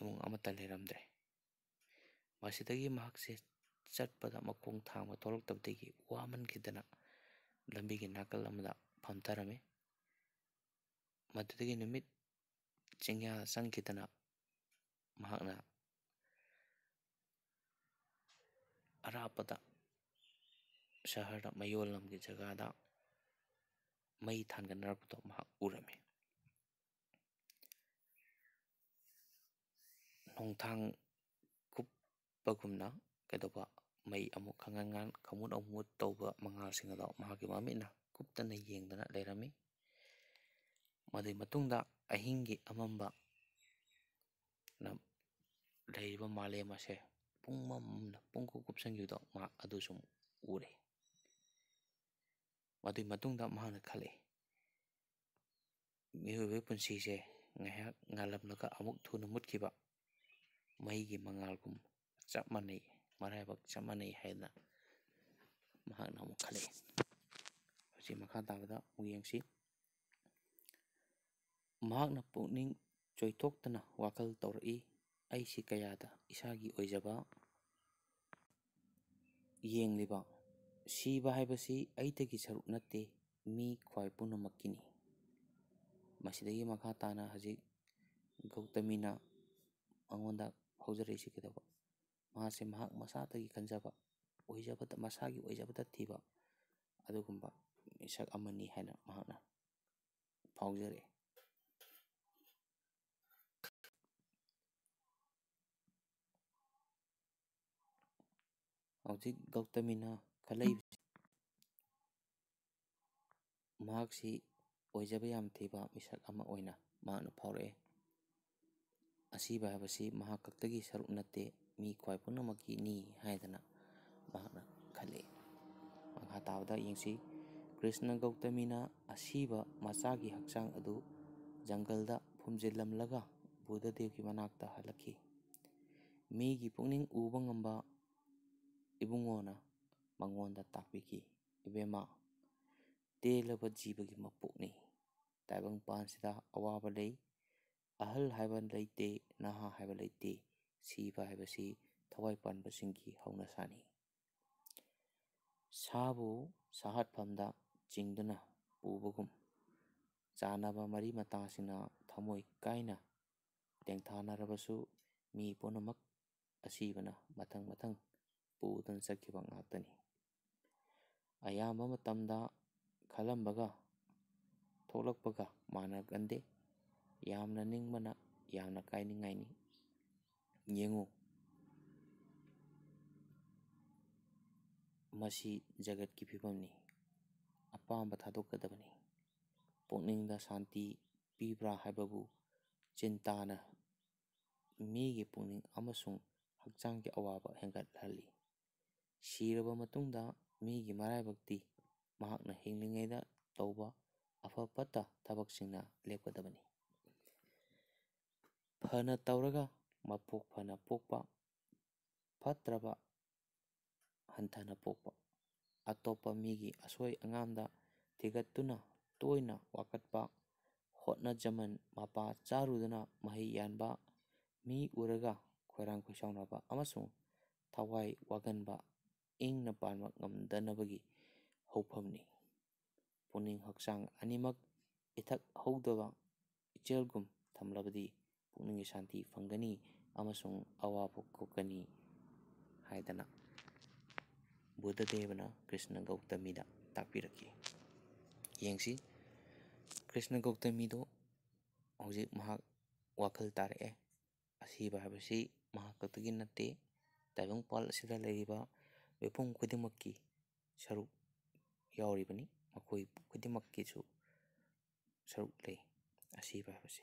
ꯏꯃꯨꯡ ꯑꯃꯠꯇ ꯂꯩꯔꯝꯗ꯭ꯔꯦ ꯃꯁꯤꯗꯒꯤ ꯃꯍꯥꯛꯁꯦ ꯆꯠꯄꯗ ꯃꯈꯣꯡ ꯊꯥꯡꯕ ꯊꯣꯛꯂꯛꯇꯕꯗꯒꯤ ꯋꯥꯃꯟꯈꯤꯗꯅ ꯂꯝꯕꯤꯒꯤ ꯅꯥꯀꯜ ꯑꯃꯗ ꯐꯝꯊꯔꯝꯃꯤ ꯃꯗꯨꯗꯒꯤ ꯅꯨꯃꯤꯠ ꯆꯤꯡꯌꯥ ꯆꯪꯈꯤꯗꯅ ꯃꯍꯥꯛꯅ ꯑꯔꯥꯞꯄꯗ ꯁꯍꯔꯗ ꯃꯌꯣꯜ ꯑꯃꯒꯤ ꯖꯒꯥꯗ ꯃꯩ ꯊꯥꯟꯒꯠꯅꯔꯛꯄꯗꯣ ꯃꯍꯥꯛ ꯎꯔꯝꯃꯤ ꯅꯣꯡꯊꯥꯡ ꯀꯨꯞꯄꯒꯨꯝꯅ ꯀꯩꯗꯧꯕ ꯃꯩ ꯑꯃꯨꯛ ꯈꯪꯉꯥꯡ ꯈꯃꯨꯠ ꯑꯃꯨꯠ ꯇꯧꯕ ꯃꯉꯥꯜꯁꯤꯡ ꯑꯗꯣ ꯃꯍꯥꯛꯀꯤ ꯃꯃꯤꯠꯅ ꯀꯨꯞꯇꯅ ꯌꯦꯡꯗꯅ ꯂꯩꯔꯝꯃꯤ ꯃꯗꯨꯒꯤ ꯃꯇꯨꯡꯗ ꯑꯍꯤꯡꯒꯤ ꯑꯃꯝꯕ ꯂꯩꯔꯤꯕ ꯃꯥꯂꯦꯝ ꯑꯁꯦ ꯄꯨꯡ ꯃꯝꯅ ꯄꯨꯡꯀꯨꯞ ꯀꯨꯞꯁꯟꯈꯤꯕꯗꯣ ꯃꯍꯥꯛ ꯑꯗꯨꯁꯨ ꯎꯔꯦ ꯃꯗꯨꯒꯤ ꯃꯇꯨꯡꯗ ꯃꯍꯥꯛꯅ ꯈꯜꯂꯤ ꯃꯤꯑꯣꯏꯕꯒꯤ ꯄꯨꯟꯁꯤꯁꯦ ꯉꯥꯏꯍꯥꯛ ꯉꯥꯜꯂꯝꯂꯒ ꯑꯃꯨꯛ ꯊꯨꯅ ꯃꯨꯠꯈꯤꯕ ꯃꯩꯒꯤ ꯃꯉꯥꯜꯒꯨꯝ ꯆꯞ ꯃꯥꯟꯅꯩ ꯃꯔꯥꯏꯕꯛ ꯆꯞ ꯃꯥꯟꯅꯩ ꯍꯥꯏꯗꯅ ꯃꯍꯥꯛꯅ ꯑꯃꯨꯛ ꯈꯜꯂꯛꯏ ꯍꯧꯖꯤꯛ ꯃꯈꯥ ꯇꯥꯕꯗ ꯑꯃꯨꯛ ꯌꯦꯡꯁꯤ ꯃꯍꯥꯛꯅ ꯄꯨꯛꯅꯤꯡ ꯆꯣꯏꯊꯣꯛꯇꯅ ꯋꯥꯈꯜ ꯇꯧꯔꯛꯏ ꯑꯩꯁꯤ ꯀꯌꯥꯗ ꯏꯁꯥꯒꯤ ꯑꯣꯏꯖꯕ ꯌꯦꯡꯂꯤꯕ ꯁꯤꯕ ꯍꯥꯏꯕꯁꯤ ꯑꯩꯇꯒꯤ ꯁꯔꯨꯛ ꯅꯠꯇꯦ ꯃꯤ ꯈ꯭ꯋꯥꯏ ꯄꯨꯝꯅꯃꯛꯀꯤꯅꯤ ꯃꯁꯤꯗꯒꯤ ꯃꯈꯥ ꯇꯥꯅ ꯍꯧꯖꯤꯛ ꯒꯧꯇꯃꯤꯅ ꯃꯉꯣꯟꯗ ꯐꯥꯎꯖꯔꯛꯏꯁꯤ ꯀꯩꯗꯧꯕ ꯃꯥꯁꯦ ꯃꯍꯥꯛ ꯃꯁꯥꯇꯒꯤ ꯈꯟꯖꯕ ꯑꯣꯏꯖꯕꯗ ꯃꯁꯥꯒꯤ ꯑꯣꯏꯖꯕꯗ ꯊꯤꯕ ꯑꯗꯨꯒꯨꯝꯕ ꯃꯤꯁꯛ ꯑꯃꯅꯤ ꯍꯥꯏꯅ ꯃꯍꯥꯛꯅ ꯐꯥꯎꯖꯔꯛꯏ ꯍꯧꯖꯤꯛ ꯒꯧꯇꯃꯤꯅ ꯈꯜꯂꯛꯏꯕꯁꯤ ꯃꯍꯥꯛꯁꯤ ꯑꯣꯏꯖꯕ ꯌꯥꯝ ꯊꯤꯕ ꯃꯤꯁꯛ ꯑꯃ ꯑꯣꯏꯅ ꯃꯍꯥꯛꯅ ꯐꯥꯎꯔꯛꯑꯦ ꯑꯁꯤꯕ ꯍꯥꯏꯕꯁꯤ ꯃꯍꯥꯛ ꯈꯛꯇꯒꯤ ꯁꯔꯨꯛ ꯅꯠꯇꯦ ꯃꯤ ꯈ꯭ꯋꯥꯏ ꯄꯨꯝꯅꯃꯛꯀꯤꯅꯤ ꯍꯥꯏꯗꯅ ꯃꯍꯥꯛꯅ ꯈꯜꯂꯤ ꯃꯈꯥ ꯇꯥꯕꯗ ꯌꯦꯡꯁꯤ ꯀ꯭ꯔꯤꯁꯅ ꯒꯧꯇꯃꯤꯅ ꯑꯁꯤꯕ ꯃꯆꯥꯒꯤ ꯍꯛꯆꯥꯡ ꯑꯗꯨ ꯖꯪꯒꯜꯗ ꯐꯨꯝꯖꯤꯜꯂꯝꯂꯒ ꯕꯨꯙꯗꯦꯕꯒꯤ ꯃꯅꯥꯛꯇ ꯍꯜꯂꯛꯈꯤ ꯃꯤꯒꯤ ꯄꯨꯛꯅꯤꯡ ꯎꯕ ꯉꯝꯕ ꯏꯕꯨꯡꯉꯣꯅ ꯃꯉꯣꯟꯗ ꯇꯥꯛꯄꯤꯈꯤ ꯏꯕꯦꯝꯃ ꯇꯦꯜꯂꯕ ꯖꯤꯕꯒꯤ ꯃꯄꯣꯛꯅꯤ ꯇꯥꯏꯕꯪꯄꯥꯟꯁꯤꯗ ꯑꯋꯥꯕ ꯂꯩ ꯑꯍꯜ ꯍꯥꯏꯕ ꯂꯩꯇꯦ ꯅꯍꯥ ꯍꯥꯏꯕ ꯂꯩꯇꯦ ꯁꯤꯕ ꯍꯥꯏꯕꯁꯤ ꯊꯋꯥꯏ ꯄꯥꯟꯕꯁꯤꯡꯒꯤ ꯍꯧꯅꯁꯥꯅꯤ ꯁꯥꯕꯨ ꯁꯥꯍꯠꯐꯝꯗ ꯆꯤꯡꯗꯨꯅ ꯄꯨꯕꯒꯨꯝ ꯆꯥꯟꯅꯕ ꯃꯔꯤ ꯃꯇꯥꯁꯤꯡꯅ ꯊꯃꯣꯏ ꯀꯥꯏꯅ ꯇꯦꯡꯊꯥꯅꯔꯕꯁꯨ ꯃꯤ ꯄꯨꯝꯅꯃꯛ ꯑꯁꯤꯕꯅ ꯃꯊꯪ ꯃꯊꯪ ꯄꯨꯗꯨꯅ ꯆꯠꯈꯤꯕ ꯉꯥꯛꯇꯅꯤ ꯑꯌꯥꯝꯕ ꯃꯇꯝꯗ ꯈꯜꯂꯝꯕꯒ ꯊꯣꯛꯂꯛꯄꯒ ꯃꯥꯟꯅꯒꯟꯗꯦ ꯌꯥꯝꯅ ꯅꯤꯡꯕꯅ ꯌꯥꯝꯅ ꯀꯥꯏꯅꯤꯡꯉꯥꯏꯅꯤ ꯌꯦꯡꯉꯨ ꯃꯁꯤ ꯖꯒꯠꯀꯤ ꯐꯤꯕꯝꯅꯤ ꯑꯄꯥꯝꯕ ꯊꯥꯗꯣꯛꯀꯗꯕꯅꯤ ꯄꯨꯛꯅꯤꯡꯗ ꯁꯥꯟꯇꯤ ꯄꯤꯕ꯭ꯔꯥ ꯍꯥꯏꯕꯕꯨ ꯆꯤꯟꯇꯥꯅ ꯃꯤꯒꯤ ꯄꯨꯛꯅꯤꯡ ꯑꯃꯁꯨꯡ ꯍꯛꯆꯥꯡꯒꯤ ꯑꯋꯥꯕ ꯍꯦꯟꯒꯠꯍꯜꯂꯤ ꯁꯤꯔꯕ ꯃꯇꯨꯡꯗ ꯃꯤꯒꯤ ꯃꯔꯥꯏꯕꯛꯇꯤ ꯃꯍꯥꯛꯅ ꯍꯤꯡꯂꯤꯉꯩꯗ ꯇꯧꯕ ꯑꯐ ꯐꯠꯇ ꯊꯕꯛꯁꯤꯡꯅ ꯂꯦꯞꯀꯗꯕꯅꯤ ꯐꯅ ꯇꯧꯔꯒ ꯃꯄꯣꯛ ꯐꯅ ꯄꯣꯛꯄ ꯐꯠꯇ꯭ꯔꯕ ꯍꯟꯊꯅ ꯄꯣꯛꯄ ꯑꯇꯣꯞꯄ ꯃꯤꯒꯤ ꯑꯁꯣꯏ ꯑꯉꯥꯝꯗ ꯊꯤꯒꯠꯇꯨꯅ ꯇꯣꯏꯅ ꯋꯥꯀꯠꯄ ꯍꯣꯠꯅꯖꯃꯟ ꯃꯄꯥ ꯆꯥꯔꯨꯗꯅ ꯃꯍꯩ ꯌꯥꯟꯕ ꯃꯤ ꯎꯔꯒ ꯈꯣꯏꯔꯥꯡ ꯈꯣꯏꯁꯥꯎꯅꯕ ꯑꯃꯁꯨꯡ ꯊꯋꯥꯏ ꯋꯥꯒꯟꯕ ꯏꯪꯅ ꯄꯥꯟꯕ ꯉꯝꯗꯅꯕꯒꯤ ꯍꯧꯐꯝꯅꯤ ꯄꯨꯛꯅꯤꯡ ꯍꯛꯆꯥꯡ ꯑꯅꯤꯃꯛ ꯏꯊꯛ ꯍꯧꯗꯕ ꯏꯆꯦꯜꯒꯨꯝ ꯊꯝꯂꯕꯗꯤ ꯄꯨꯛꯅꯤꯡꯒꯤ ꯁꯥꯟꯇꯤ ꯐꯪꯒꯅꯤ ꯑꯃꯁꯨꯡ ꯑꯋꯥꯕ ꯀꯣꯛꯀꯅꯤ ꯍꯥꯏꯗꯅ ꯕꯨꯙꯗꯦꯕꯅ ꯀ꯭ꯔꯤꯁꯅ ꯒꯧꯇꯃꯤꯗ ꯇꯥꯛꯄꯤꯔꯛꯈꯤ ꯌꯦꯡꯁꯤ ꯀ꯭ꯔꯤꯁꯅ ꯒꯧꯇꯃꯤꯗꯨ ꯍꯧꯖꯤꯛ ꯃꯍꯥꯛ ꯋꯥꯈꯜ ꯇꯥꯔꯛꯑꯦ ꯑꯁꯤꯕ ꯍꯥꯏꯕꯁꯤ ꯃꯍꯥꯛ ꯈꯛꯇꯒꯤ ꯅꯠꯇꯦ ꯇꯥꯏꯕꯪꯄꯥꯜ ꯑꯁꯤꯗ ꯂꯩꯔꯤꯕ ꯃꯤꯄꯨꯝ ꯈꯨꯗꯤꯡꯃꯛꯀꯤ ꯁꯔꯨꯛ ꯌꯥꯎꯔꯤꯕꯅꯤ ꯃꯈꯣꯏ ꯈꯨꯗꯤꯡꯃꯛꯀꯤꯁꯨ ꯁꯔꯨꯛ ꯂꯩ ꯑꯁꯤꯕ ꯍꯥꯏꯕꯁꯤ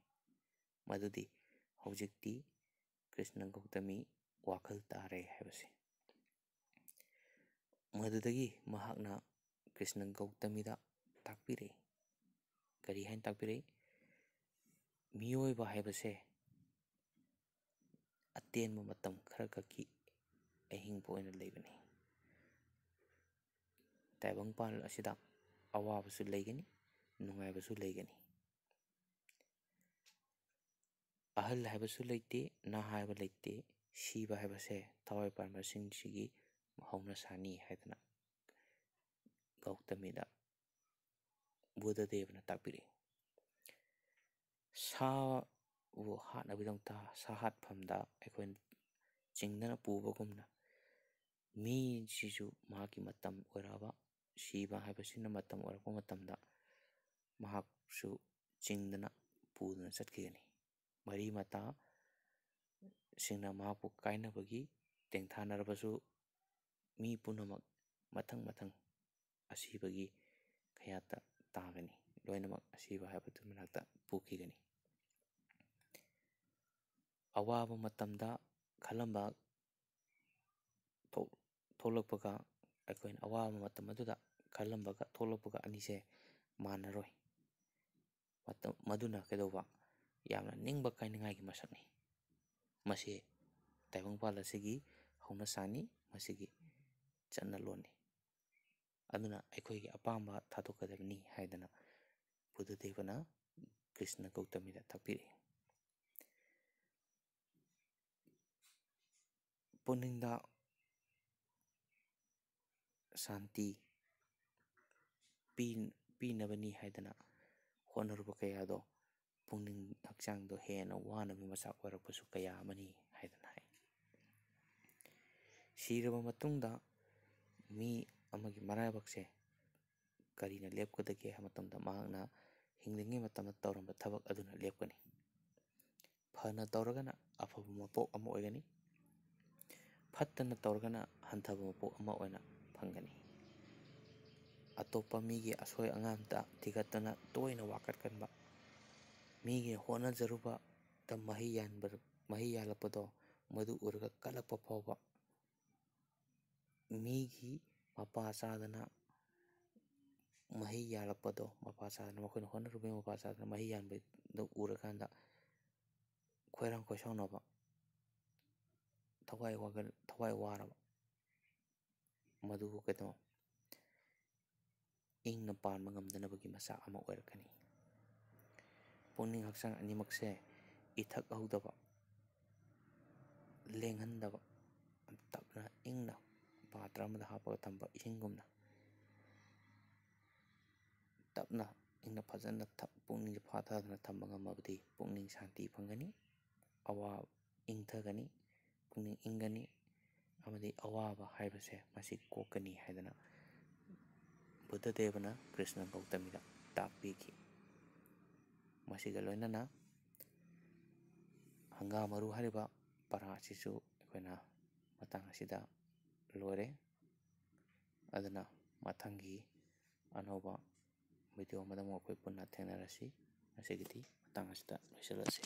ꯃꯗꯨꯗꯤ ꯍꯧꯖꯤꯛꯇꯤ ꯀ꯭ꯔꯤꯁꯅ ꯒꯧꯇꯃꯤ ꯋꯥꯈꯜ ꯇꯥꯔꯦ ꯍꯥꯏꯕꯁꯤ ꯃꯗꯨꯗꯒꯤ ꯃꯍꯥꯛꯅ ꯀ꯭ꯔꯤꯁꯅ ꯒꯧꯇꯃꯤꯗ ꯇꯥꯛꯄꯤꯔꯛꯏ ꯀꯔꯤ ꯍꯥꯏꯅ ꯇꯥꯛꯄꯤꯔꯛꯏ ꯃꯤꯑꯣꯏꯕ ꯍꯥꯏꯕꯁꯦ ꯑꯇꯦꯟꯕ ꯃꯇꯝ ꯈꯔ ꯈꯛꯀꯤ ꯑꯍꯤꯡꯕ ꯑꯣꯏꯅ ꯂꯩꯕꯅꯤ ꯇꯥꯏꯕꯪꯄꯥꯟ ꯑꯁꯤꯗ ꯑꯋꯥꯕꯁꯨ ꯂꯩꯒꯅꯤ ꯅꯨꯡꯉꯥꯏꯕꯁꯨ ꯂꯩꯒꯅꯤ ꯑꯍꯜ ꯍꯥꯏꯕꯁꯨ ꯂꯩꯇꯦ ꯅꯍꯥ ꯍꯥꯏꯕ ꯂꯩꯇꯦ ꯁꯤꯕ ꯍꯥꯏꯕꯁꯦ ꯊꯋꯥꯏ ꯄꯥꯟꯕꯁꯤꯡꯁꯤꯒꯤ ꯍꯧꯅꯁꯥꯅꯤ ꯍꯥꯏꯗꯅ ꯒꯧꯇꯃꯤꯗ ꯕꯨꯙꯗꯦꯕꯅ ꯇꯥꯛꯄꯤꯔꯛꯏ ꯁꯥꯕꯨ ꯍꯥꯠꯅꯕꯒꯤꯗꯃꯛꯇ ꯁꯥ ꯍꯥꯠꯐꯝꯗ ꯑꯩꯈꯣꯏꯅ ꯆꯤꯡꯗꯅ ꯄꯨꯕꯒꯨꯝꯅ ꯃꯤꯁꯤꯁꯨ ꯃꯍꯥꯛꯀꯤ ꯃꯇꯝ ꯑꯣꯏꯔꯛꯑꯕ ꯁꯤꯕ ꯍꯥꯏꯕꯁꯤꯅ ꯃꯇꯝ ꯑꯣꯏꯔꯛꯄ ꯃꯇꯝꯗ ꯃꯍꯥꯛꯁꯨ ꯆꯤꯡꯗꯅ ꯄꯨꯗꯨꯅ ꯆꯠꯈꯤꯒꯅꯤ ꯃꯔꯤ ꯃꯇꯥ ꯁꯤꯡꯅ ꯃꯍꯥꯛꯄꯨ ꯀꯥꯏꯅꯕꯒꯤ ꯇꯦꯡꯊꯥꯅꯔꯕꯁꯨ ꯃꯤ ꯄꯨꯝꯅꯃꯛ ꯃꯊꯪ ꯃꯊꯪ ꯑꯁꯤꯕꯒꯤ ꯀꯌꯥꯠꯇ ꯇꯥꯒꯅꯤ ꯂꯣꯏꯅꯃꯛ ꯑꯁꯤꯕ ꯍꯥꯏꯕꯗꯨ ꯃꯅꯥꯛꯇ ꯄꯨꯈꯤꯒꯅꯤ ꯑꯋꯥꯕ ꯃꯇꯝꯗ ꯈꯜꯂꯝꯕ ꯊꯣꯛꯂꯛꯄꯒ ꯑꯩꯈꯣꯏꯅ ꯑꯋꯥꯕ ꯃꯇꯝ ꯑꯗꯨꯗ ꯈꯜꯂꯝꯕꯒ ꯊꯣꯛꯂꯛꯄꯒ ꯑꯅꯤꯁꯦ ꯃꯥꯟꯅꯔꯣꯏ ꯃꯗꯨꯅ ꯀꯩꯗꯧꯕ ꯌꯥꯝꯅ ꯅꯤꯡꯕ ꯀꯥꯏꯅꯤꯡꯉꯥꯏꯒꯤ ꯃꯁꯛꯅꯤ ꯃꯁꯤ ꯇꯥꯏꯕꯪꯄꯥꯜ ꯑꯁꯤꯒꯤ ꯍꯧꯅꯁꯥꯅꯤ ꯃꯁꯤꯒꯤ ꯆꯠꯅꯂꯣꯟꯅꯤ ꯑꯗꯨꯅ ꯑꯩꯈꯣꯏꯒꯤ ꯑꯄꯥꯝꯕ ꯊꯥꯗꯣꯛꯀꯗꯕꯅꯤ ꯍꯥꯏꯗꯅ ꯕꯨꯙꯗꯦꯕꯅ ꯀ꯭ꯔꯤꯁꯅ ꯒꯧꯇꯃꯤꯗ ꯇꯥꯛꯄꯤꯔꯛꯏ ꯄꯨꯛꯅꯤꯡꯗ ꯁꯥꯟꯇꯤ ꯄꯤꯅꯕꯅꯤ ꯍꯥꯏꯗꯅ ꯍꯣꯠꯅꯔꯨꯕ ꯀꯌꯥꯗꯣ ꯄꯨꯛꯅꯤꯡ ꯍꯛꯆꯥꯡꯗꯣ ꯍꯦꯟꯅ ꯋꯥꯅꯕꯒꯤ ꯃꯆꯥꯛ ꯑꯣꯏꯔꯛꯄꯁꯨ ꯀꯌꯥ ꯑꯃꯅꯤ ꯍꯥꯏꯗꯅ ꯍꯥꯏ ꯁꯤꯔꯕ ꯃꯇꯨꯡꯗ ꯃꯤ ꯑꯃꯒꯤ ꯃꯔꯥꯏꯕꯛꯁꯦ ꯀꯔꯤꯅ ꯂꯦꯞꯀꯗꯒꯦ ꯍꯥꯏꯕ ꯃꯇꯝꯗ ꯃꯍꯥꯛꯅ ꯍꯤꯡꯂꯤꯉꯩ ꯃꯇꯝꯗ ꯇꯧꯔꯝꯕ ꯊꯕꯛ ꯑꯗꯨꯅ ꯂꯦꯞꯀꯅꯤ ꯐꯅ ꯇꯧꯔꯒꯅ ꯑꯐꯕ ꯃꯄꯣꯛ ꯑꯃ ꯑꯣꯏꯒꯅꯤ ꯐꯠꯇꯅ ꯇꯧꯔꯒꯅ ꯍꯟꯊꯕ ꯃꯄꯣꯛ ꯑꯃ ꯑꯣꯏꯅ ꯐꯪꯒꯅꯤ ꯑꯇꯣꯞꯄ ꯃꯤꯒꯤ ꯑꯁꯣꯏ ꯑꯉꯥꯝꯇ ꯊꯤꯒꯠꯇꯅ ꯇꯣꯏꯅ ꯋꯥꯀꯠꯀꯟꯕ ꯃꯤꯒꯤ ꯍꯣꯠꯅꯖꯔꯨꯕꯗ ꯃꯍꯩ ꯃꯍꯩ ꯌꯥꯜꯂꯛꯄꯗꯣ ꯃꯗꯨ ꯎꯔꯒ ꯀꯜꯂꯛꯄ ꯐꯥꯎꯕ ꯃꯤꯒꯤ ꯃꯄꯥ ꯆꯥꯗꯅ ꯃꯍꯩ ꯌꯥꯜꯂꯛꯄꯗꯣ ꯃꯄꯥ ꯆꯥꯗꯅ ꯃꯈꯣꯏꯅ ꯍꯣꯠꯅꯔꯨꯕꯒꯤ ꯃꯄꯥ ꯆꯥꯗꯅ ꯃꯍꯩ ꯌꯥꯟꯕꯗꯣ ꯎꯔꯀꯥꯟꯗ ꯈꯣꯏꯔꯥꯡ ꯈꯣꯏꯁꯥꯎꯅꯕ ꯊꯋꯥꯏ ꯊꯋꯥꯏ ꯋꯥꯔꯕ ꯃꯗꯨ ꯀꯩꯅꯣ ꯏꯪꯅ ꯄꯥꯟꯕ ꯉꯝꯗꯅꯕꯒꯤ ꯃꯆꯥꯛ ꯑꯃ ꯑꯣꯏꯔꯛꯀꯅꯤ पोनी हक्षण अनिमक से इथक हो दबा लेंगन दबा तब ना इंग ना बात्रा में धापो तंबा इंगुम ना तब ना इंग ना फजन ना तब पोनी जो फाता ना तंबा का मबदी पोनी शांति पंगनी अवा इंग था गनी पोनी इंग गनी अमदी अवा बा हाय बसे मशी कोकनी है दना बुद्ध देवना कृष्ण गौतमी ना तापी की ꯃꯁꯤꯒ ꯂꯣꯏꯅꯅ ꯍꯪꯒꯥ ꯃꯔꯨ ꯍꯥꯏꯔꯤꯕ ꯄꯔꯥ ꯑꯁꯤꯁꯨ ꯑꯩꯈꯣꯏꯅ ꯃꯇꯥꯡ ꯑꯁꯤꯗ ꯂꯣꯏꯔꯦ ꯑꯗꯨꯅ ꯃꯊꯪꯒꯤ ꯑꯅꯧꯕ ꯚꯤꯗꯤꯑꯣ ꯑꯃꯗ ꯑꯃꯨꯛ ꯑꯩꯈꯣꯏ ꯄꯨꯟꯅ ꯊꯦꯡꯅꯔꯁꯤ ꯉꯁꯤꯒꯤꯗꯤ ꯃꯇꯥꯡ ꯑꯁꯤꯗ ꯂꯣꯏꯁꯤꯜꯂꯁꯤ